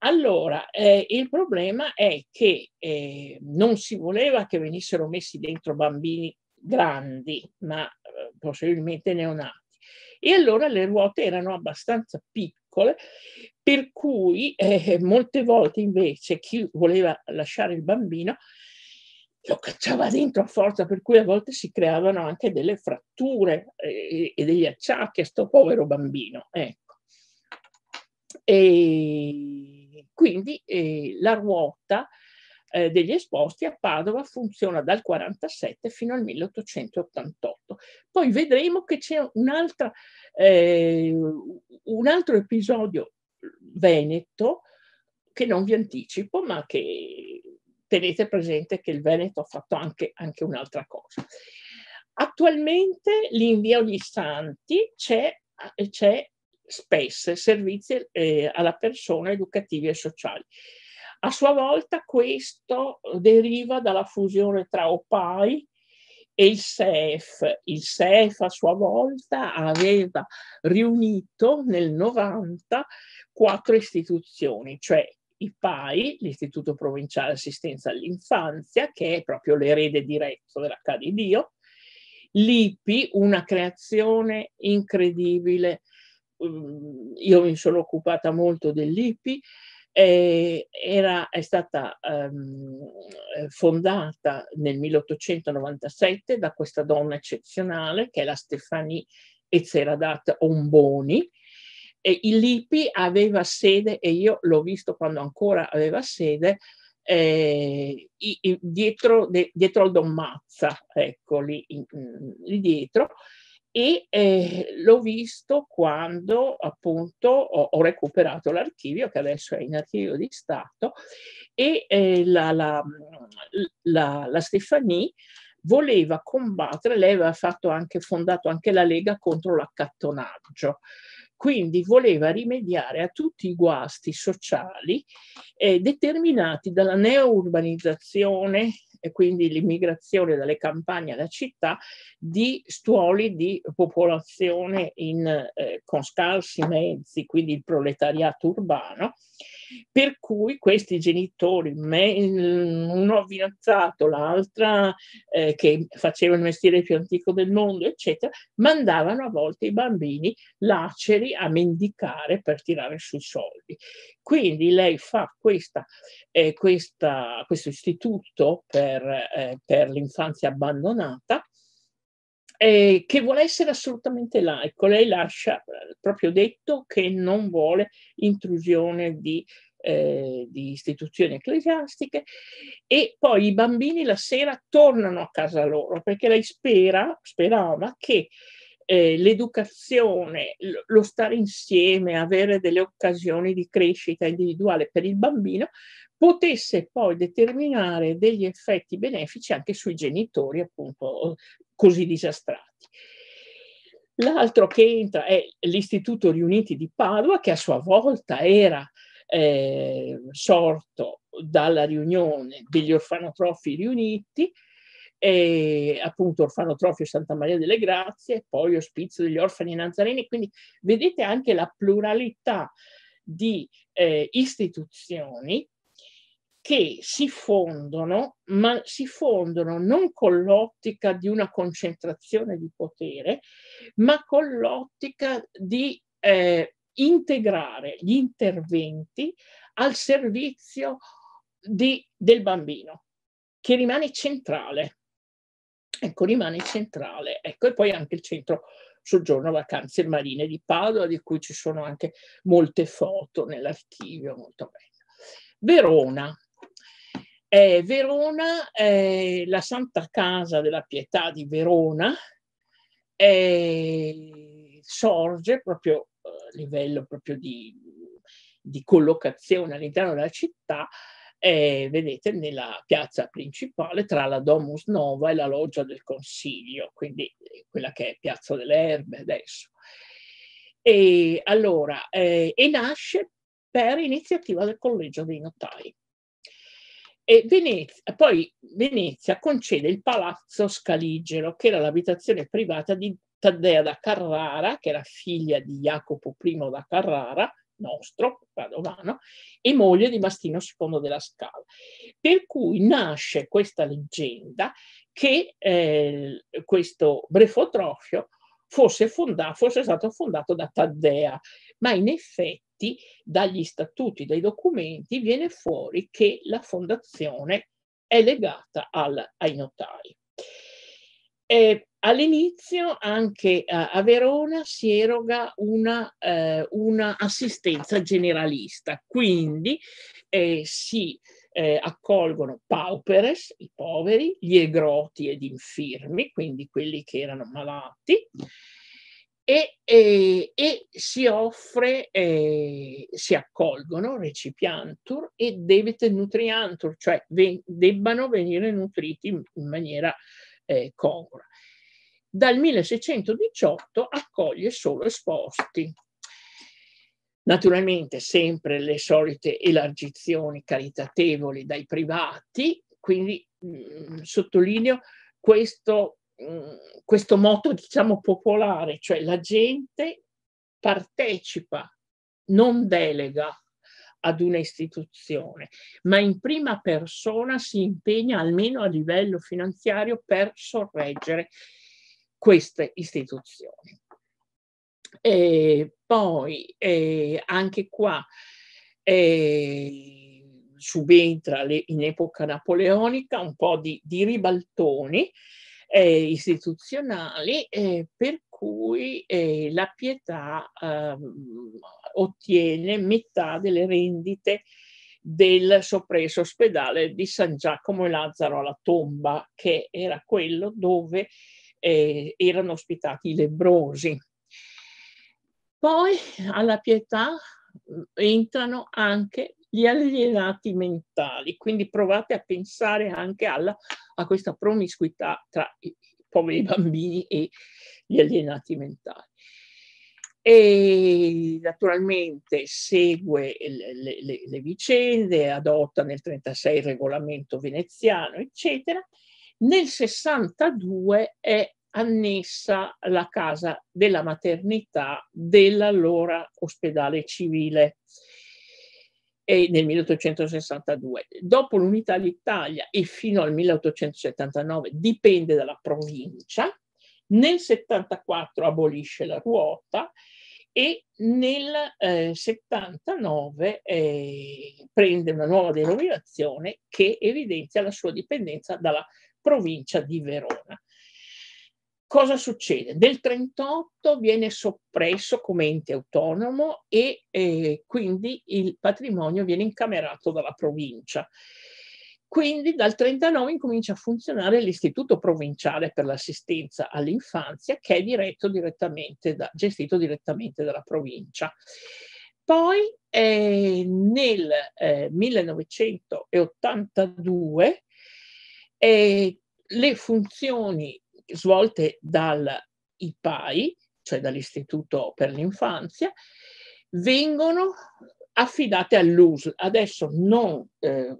Allora, eh, il problema è che eh, non si voleva che venissero messi dentro bambini grandi, ma eh, possibilmente neonati e allora le ruote erano abbastanza piccole, per cui eh, molte volte invece chi voleva lasciare il bambino lo cacciava dentro a forza, per cui a volte si creavano anche delle fratture eh, e degli acciacchi a questo povero bambino. Ecco. E quindi eh, la ruota eh, degli esposti a Padova funziona dal 1947 fino al 1888. Poi vedremo che c'è un'altra, eh, un altro episodio veneto che non vi anticipo, ma che tenete presente che il Veneto ha fatto anche, anche un'altra cosa. Attualmente l'invio agli santi c'è, eh, c'è spesso servizi eh, alla persona educativi e sociali. A sua volta questo deriva dalla fusione tra OPAI e il SEF. Il SEF a sua volta aveva riunito nel 90 quattro istituzioni, cioè IPAI, l'Istituto Provinciale Assistenza all'Infanzia, che è proprio l'erede diretto della Cadidio, l'IPI, una creazione incredibile. Uhm, io mi sono occupata molto dell'IPI, era, è stata um, fondata nel 1897 da questa donna eccezionale che è la Stefani Ezeradat Omboni. E il Lipi aveva sede, e io l'ho visto quando ancora aveva sede, eh, dietro, de, dietro al Don Mazza, ecco lì, in, lì dietro, e eh, l'ho visto quando appunto ho, ho recuperato l'archivio che adesso è in archivio di Stato e eh, la, la, la, la Stefani voleva combattere, lei aveva fatto anche, fondato anche la Lega contro l'accattonaggio quindi voleva rimediare a tutti i guasti sociali eh, determinati dalla neourbanizzazione e quindi l'immigrazione dalle campagne alla città di stuoli di popolazione in, eh, con scarsi mezzi, quindi il proletariato urbano, per cui questi genitori, me, uno fidanzato, l'altra eh, che faceva il mestiere più antico del mondo, eccetera, mandavano a volte i bambini laceri a mendicare per tirare sui soldi. Quindi lei fa questa, eh, questa, questo istituto per, eh, per l'infanzia abbandonata eh, che vuole essere assolutamente laico. Lei lascia eh, proprio detto che non vuole intrusione di, eh, di istituzioni ecclesiastiche e poi i bambini la sera tornano a casa loro perché lei spera, sperava che eh, l'educazione, lo stare insieme, avere delle occasioni di crescita individuale per il bambino, potesse poi determinare degli effetti benefici anche sui genitori, appunto, così disastrati. L'altro che entra è l'Istituto Riuniti di Padova, che a sua volta era eh, sorto dalla riunione degli orfanotrofi riuniti, e appunto Orfanotrofio e Santa Maria delle Grazie, poi Ospizio degli Orfani Nazareni, quindi vedete anche la pluralità di eh, istituzioni che si fondono, ma si fondono non con l'ottica di una concentrazione di potere, ma con l'ottica di eh, integrare gli interventi al servizio di, del bambino, che rimane centrale ecco, rimane centrale. Ecco, e poi anche il centro soggiorno vacanze marine di Padova, di cui ci sono anche molte foto nell'archivio, molto bello. Verona. Eh, Verona è eh, la Santa Casa della Pietà di Verona, eh, sorge proprio eh, a livello proprio di, di collocazione all'interno della città eh, vedete, nella piazza principale tra la Domus Nova e la loggia del Consiglio, quindi eh, quella che è Piazza delle Erbe adesso. E, allora, eh, e nasce per iniziativa del Collegio dei Notai. E Venezia, poi Venezia concede il Palazzo Scaligero, che era l'abitazione privata di Taddea da Carrara, che era figlia di Jacopo I da Carrara, nostro, padovano, e moglie di Mastino II della Scala. Per cui nasce questa leggenda che eh, questo brefotrofio fosse, fonda- fosse stato fondato da Taddea, ma in effetti dagli statuti, dai documenti, viene fuori che la fondazione è legata al, ai notai. Eh, all'inizio anche a, Verona si eroga un'assistenza eh, una generalista, quindi eh, si eh, accolgono pauperes, i poveri, gli egroti ed infirmi, quindi quelli che erano malati, e, e, e si offre, eh, si accolgono recipiantur e debet nutriantur, cioè ve, debbano venire nutriti in, in maniera eh, Cora. Dal 1618 accoglie solo esposti. Naturalmente sempre le solite elargizioni caritatevoli dai privati, quindi mh, mm, sottolineo questo, mh, mm, questo motto diciamo popolare, cioè la gente partecipa, non delega ad un'istituzione, ma in prima persona si impegna almeno a livello finanziario per sorreggere queste istituzioni. E poi eh, anche qua eh, subentra le, in epoca napoleonica un po' di, di ribaltoni eh, istituzionali eh, per cui eh, la pietà ehm, ottiene metà delle rendite del soppresso ospedale di San Giacomo e Lazzaro alla tomba, che era quello dove eh, erano ospitati i lebrosi. Poi alla pietà mm, entrano anche gli alienati mentali. Quindi provate a pensare anche alla, a questa promiscuità tra i poveri bambini e gli alienati mentali. E naturalmente segue le, le, le vicende, adotta nel 1936 il regolamento veneziano, eccetera. Nel 62 è annessa la casa della maternità dell'allora ospedale civile e nel 1862. Dopo l'unità d'Italia e fino al 1879 dipende dalla provincia, nel 74 abolisce la ruota e nel eh, 79 eh, prende una nuova denominazione che evidenzia la sua dipendenza dalla provincia di Verona cosa succede? Nel 1938 viene soppresso come ente autonomo e eh, quindi il patrimonio viene incamerato dalla provincia. Quindi dal 1939 incomincia a funzionare l'Istituto Provinciale per l'Assistenza all'Infanzia che è diretto direttamente da, gestito direttamente dalla provincia. Poi eh, nel eh, 1982 eh, le funzioni svolte dal IPAI, cioè dall'Istituto per l'Infanzia, vengono affidate all'USL. Adesso non eh,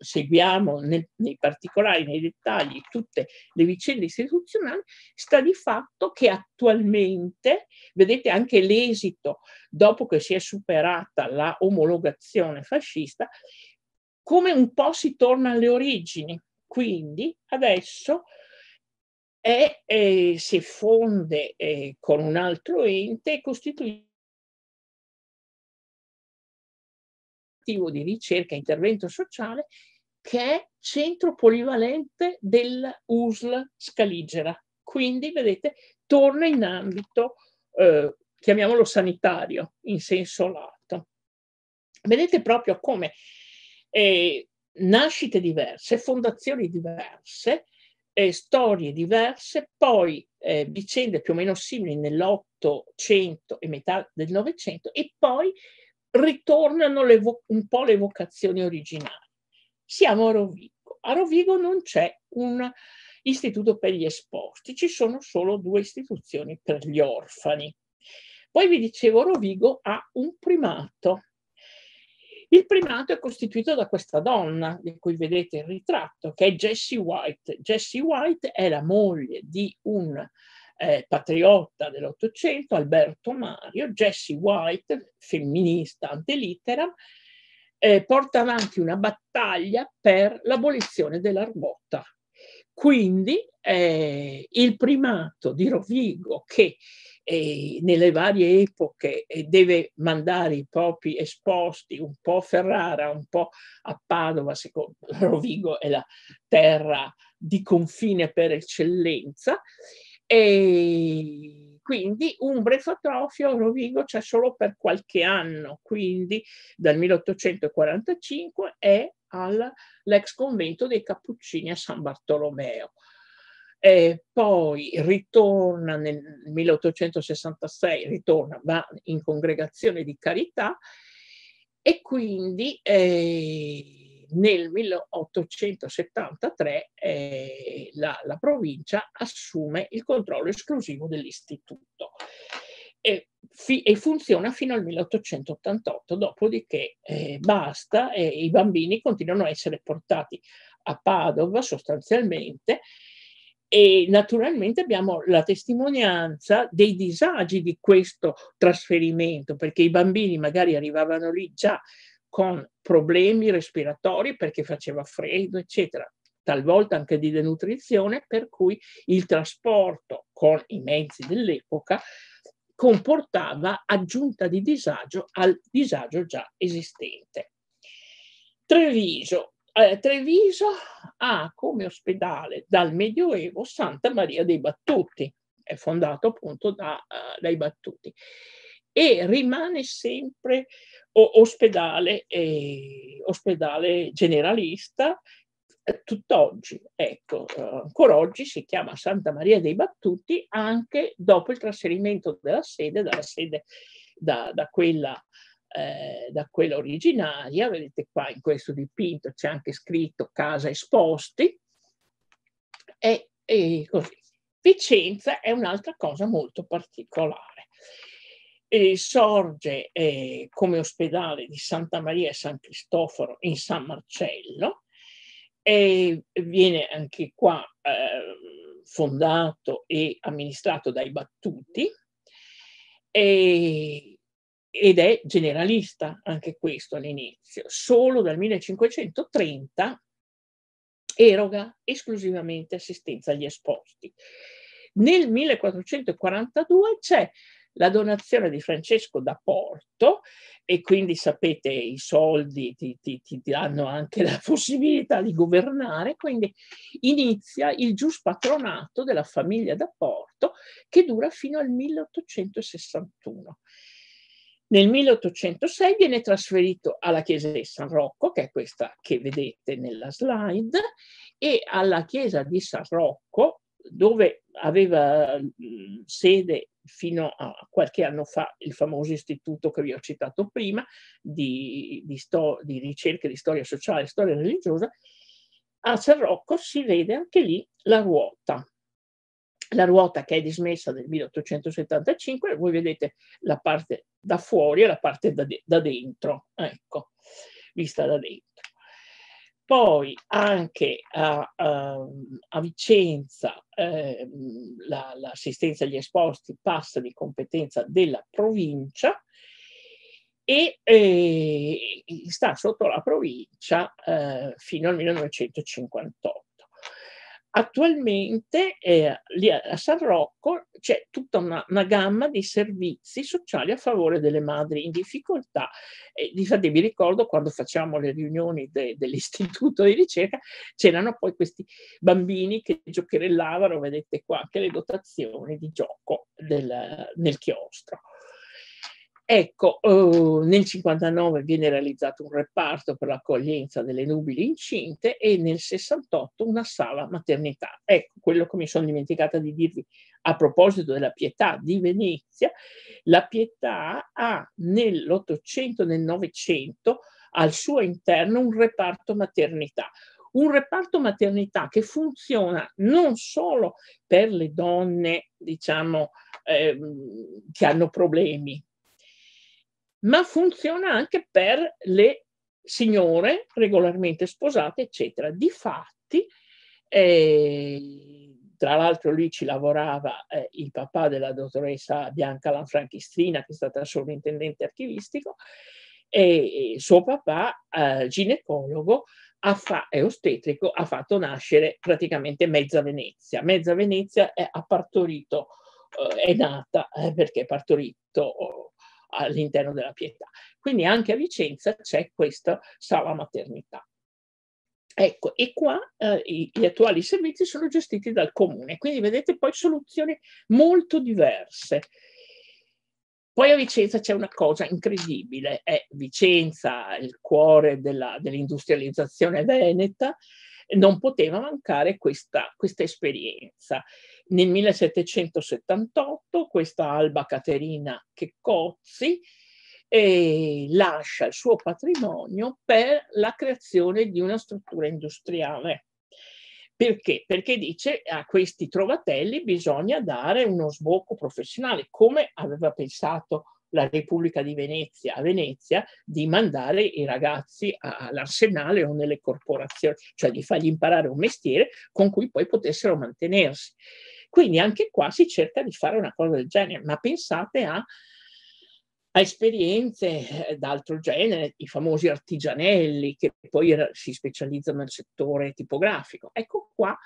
seguiamo nel, nei particolari, nei dettagli, tutte le vicende istituzionali, sta di fatto che attualmente, vedete anche l'esito dopo che si è superata la omologazione fascista, come un po' si torna alle origini. Quindi adesso e eh, si fonde eh, con un altro ente e costituisce di ricerca e intervento sociale che è centro polivalente dell'USL Scaligera. Quindi, vedete, torna in ambito, eh, chiamiamolo sanitario, in senso lato. Vedete proprio come eh, nascite diverse, fondazioni diverse, eh, storie diverse, poi eh, vicende più o meno simili nell'Ottocento e metà del Novecento e poi ritornano vo- un po' le vocazioni originali. Siamo a Rovigo. A Rovigo non c'è un istituto per gli esposti, ci sono solo due istituzioni per gli orfani. Poi vi dicevo, Rovigo ha un primato, il primato è costituito da questa donna, di cui vedete il ritratto, che è Jessie White. Jessie White è la moglie di un eh, patriotta dell'Ottocento, Alberto Mario. Jessie White, femminista antelitera, eh, porta avanti una battaglia per l'abolizione dell'arbotta. Quindi eh, il primato di Rovigo che e nelle varie epoche e deve mandare i propri esposti un po' a Ferrara, un po' a Padova, secondo Rovigo è la terra di confine per eccellenza. E quindi un brefatrofio a Rovigo c'è solo per qualche anno, quindi dal 1845 è all'ex convento dei Cappuccini a San Bartolomeo eh, poi ritorna nel 1866, ritorna, va in congregazione di carità e quindi eh, nel 1873 eh, la, la, provincia assume il controllo esclusivo dell'istituto e, fi, e, funziona fino al 1888, dopodiché eh, basta e i bambini continuano a essere portati a Padova sostanzialmente e naturalmente abbiamo la testimonianza dei disagi di questo trasferimento, perché i bambini magari arrivavano lì già con problemi respiratori perché faceva freddo, eccetera, talvolta anche di denutrizione, per cui il trasporto con i mezzi dell'epoca comportava aggiunta di disagio al disagio già esistente. Treviso, eh, Treviso ha come ospedale dal Medioevo Santa Maria dei Battuti, è fondato appunto da, uh, dai Battuti, e rimane sempre ospedale, eh, ospedale generalista eh, tutt'oggi, ecco, eh, ancora oggi si chiama Santa Maria dei Battuti anche dopo il trasferimento della sede, dalla sede da, da quella eh, da quella originaria. Vedete qua in questo dipinto c'è anche scritto Casa Esposti e, e così. Vicenza è un'altra cosa molto particolare. E sorge eh, come ospedale di Santa Maria e San Cristoforo in San Marcello e viene anche qua eh, fondato e amministrato dai Battuti e ed è generalista anche questo all'inizio. Solo dal 1530 eroga esclusivamente assistenza agli esposti. Nel 1442 c'è la donazione di Francesco da Porto e quindi sapete i soldi ti, ti, ti, danno anche la possibilità di governare, quindi inizia il giuspatronato della famiglia da Porto che dura fino al 1861. Nel 1806 viene trasferito alla chiesa di San Rocco, che è questa che vedete nella slide, e alla chiesa di San Rocco, dove aveva sede fino a qualche anno fa il famoso istituto che vi ho citato prima di, di, sto, di ricerca di storia sociale e storia religiosa, a San Rocco si vede anche lì la ruota la ruota che è dismessa nel 1875, voi vedete la parte da fuori e la parte da, de da dentro, ecco, vista da dentro. Poi anche a, a, ehm, a Vicenza eh, l'assistenza agli esposti passa di competenza della provincia e eh, sta sotto la provincia eh, fino al 1958. Attualmente eh, lì a San Rocco c'è tutta una, una, gamma di servizi sociali a favore delle madri in difficoltà. E, infatti mi ricordo quando facciamo le riunioni de, dell'istituto di ricerca c'erano poi questi bambini che giocherellavano, vedete qua anche le dotazioni di gioco del, nel chiostro. Ecco, eh, nel 59 viene realizzato un reparto per l'accoglienza delle nubili incinte e nel 68 una sala maternità. Ecco, quello che mi sono dimenticata di dirvi a proposito della pietà di Venezia, la pietà ha nell'Ottocento nel Novecento al suo interno un reparto maternità. Un reparto maternità che funziona non solo per le donne, diciamo, ehm, che hanno problemi, ma funziona anche per le signore regolarmente sposate, eccetera. Difatti, eh, tra l'altro lì ci lavorava eh, il papà della dottoressa Bianca Lanfranchistrina, che è stata sovrintendente archivistico, e, suo papà, eh, ginecologo fa- e ostetrico, ha fatto nascere praticamente mezza Venezia. Mezza Venezia è, partorito, eh, è nata eh, perché ha partorito oh, all'interno della pietà. Quindi anche a Vicenza c'è questa sala maternità. Ecco, e qua eh, gli attuali servizi sono gestiti dal comune, quindi vedete poi soluzioni molto diverse. Poi a Vicenza c'è una cosa incredibile, è Vicenza il cuore della, dell'industrializzazione veneta non poteva mancare questa, questa esperienza. Nel 1778 questa Alba Caterina Checozzi eh, lascia il suo patrimonio per la creazione di una struttura industriale. Perché? Perché dice a questi trovatelli bisogna dare uno sbocco professionale, come aveva pensato la Repubblica di Venezia a Venezia di mandare i ragazzi all'arsenale o nelle corporazioni, cioè di fargli imparare un mestiere con cui poi potessero mantenersi. Quindi anche qua si cerca di fare una cosa del genere, ma pensate a, a esperienze eh, d'altro genere, i famosi artigianelli che poi si specializzano nel settore tipografico. Ecco qua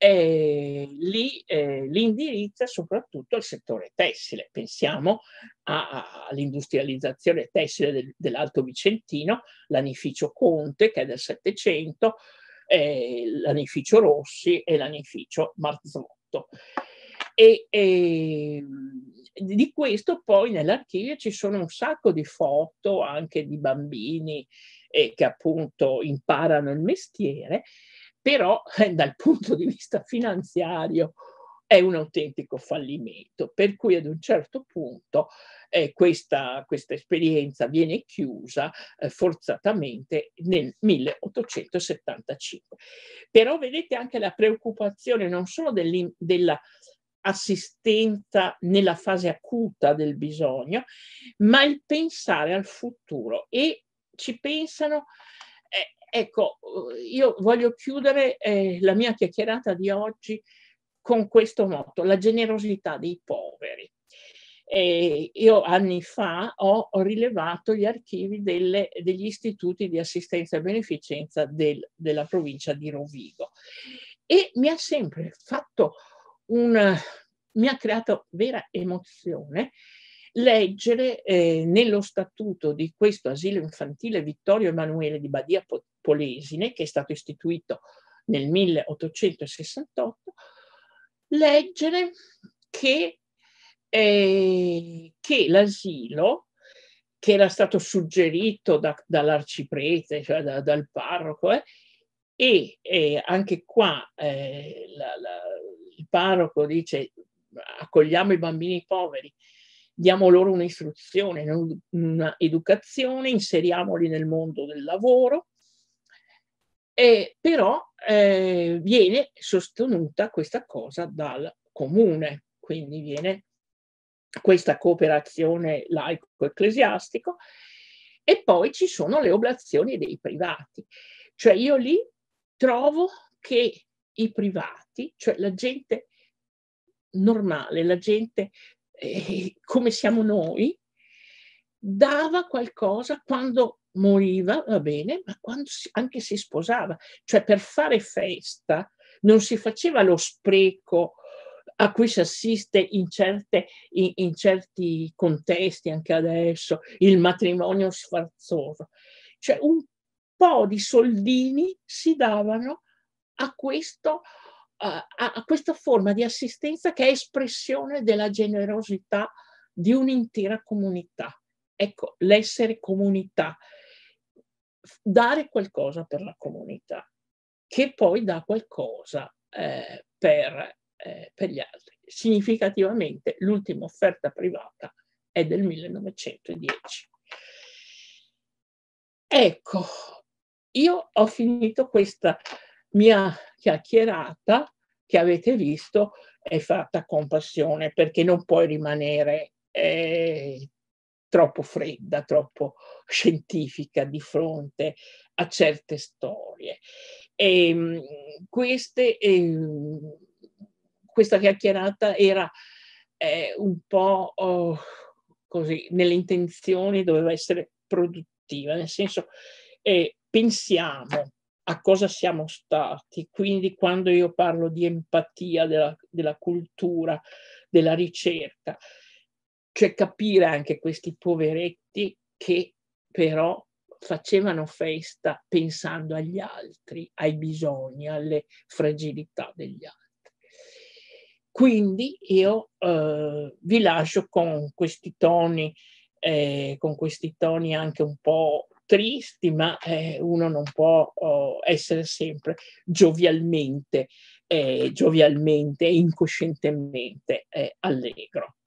eh, li, eh, li, indirizza soprattutto al settore tessile. Pensiamo all'industrializzazione tessile del, dell'Alto Vicentino, l'anificio Conte che è del Settecento, eh, l'anificio Rossi e l'anificio Marzotto. E, e, di questo poi nell'archivio ci sono un sacco di foto anche di bambini eh, che appunto imparano il mestiere però eh, dal punto di vista finanziario è un autentico fallimento, per cui ad un certo punto eh, questa, questa, esperienza viene chiusa eh, forzatamente nel 1875. Però vedete anche la preoccupazione non solo dell'assistenza nella fase acuta del bisogno, ma il pensare al futuro e ci pensano eh, Ecco, io voglio chiudere eh, la mia chiacchierata di oggi con questo motto, la generosità dei poveri. Eh, io anni fa ho, rilevato gli archivi delle, degli istituti di assistenza e beneficenza del, della provincia di Rovigo e mi ha sempre fatto una, mi ha creato vera emozione leggere eh, nello statuto di questo asilo infantile Vittorio Emanuele di Badia Potenza gruppo Lesine, che è stato istituito nel 1868, leggere che, eh, che l'asilo, che era stato suggerito da, dall'arciprete, cioè da, dal parroco, eh, e eh, anche qua eh, la, la, il parroco dice accogliamo i bambini poveri, diamo loro un'istruzione, un'educazione, inseriamoli nel mondo del lavoro eh, però eh, viene sostenuta questa cosa dal comune, quindi viene questa cooperazione laico-ecclesiastico e poi ci sono le oblazioni dei privati. Cioè io lì trovo che i privati, cioè la gente normale, la gente eh, come siamo noi, dava qualcosa quando moriva, va bene, ma quando si, anche si sposava, cioè per fare festa non si faceva lo spreco a cui si assiste in, certe, in, in certi contesti anche adesso, il matrimonio sfarzoso. Cioè un po' di soldini si davano a, questo, a, a questa forma di assistenza che è espressione della generosità di un'intera comunità. Ecco, l'essere comunità, dare qualcosa per la comunità, che poi dà qualcosa eh, per, eh, per gli altri. Significativamente l'ultima offerta privata è del 1910. Ecco, io ho finito questa mia chiacchierata che avete visto è fatta con passione perché non puoi rimanere eh, troppo fredda, troppo scientifica di fronte a certe storie. E, ehm, queste, eh, questa chiacchierata era eh, un po' oh, così, nelle intenzioni doveva essere produttiva, nel senso eh, pensiamo a cosa siamo stati, quindi quando io parlo di empatia della, della cultura, della ricerca, cioè capire anche questi poveretti che però facevano festa pensando agli altri, ai bisogni, alle fragilità degli altri. Quindi io eh, vi lascio con questi toni, eh, con questi toni anche un po' tristi, ma eh, uno non può oh, essere sempre giovialmente, eh, giovialmente e incoscientemente eh, allegro.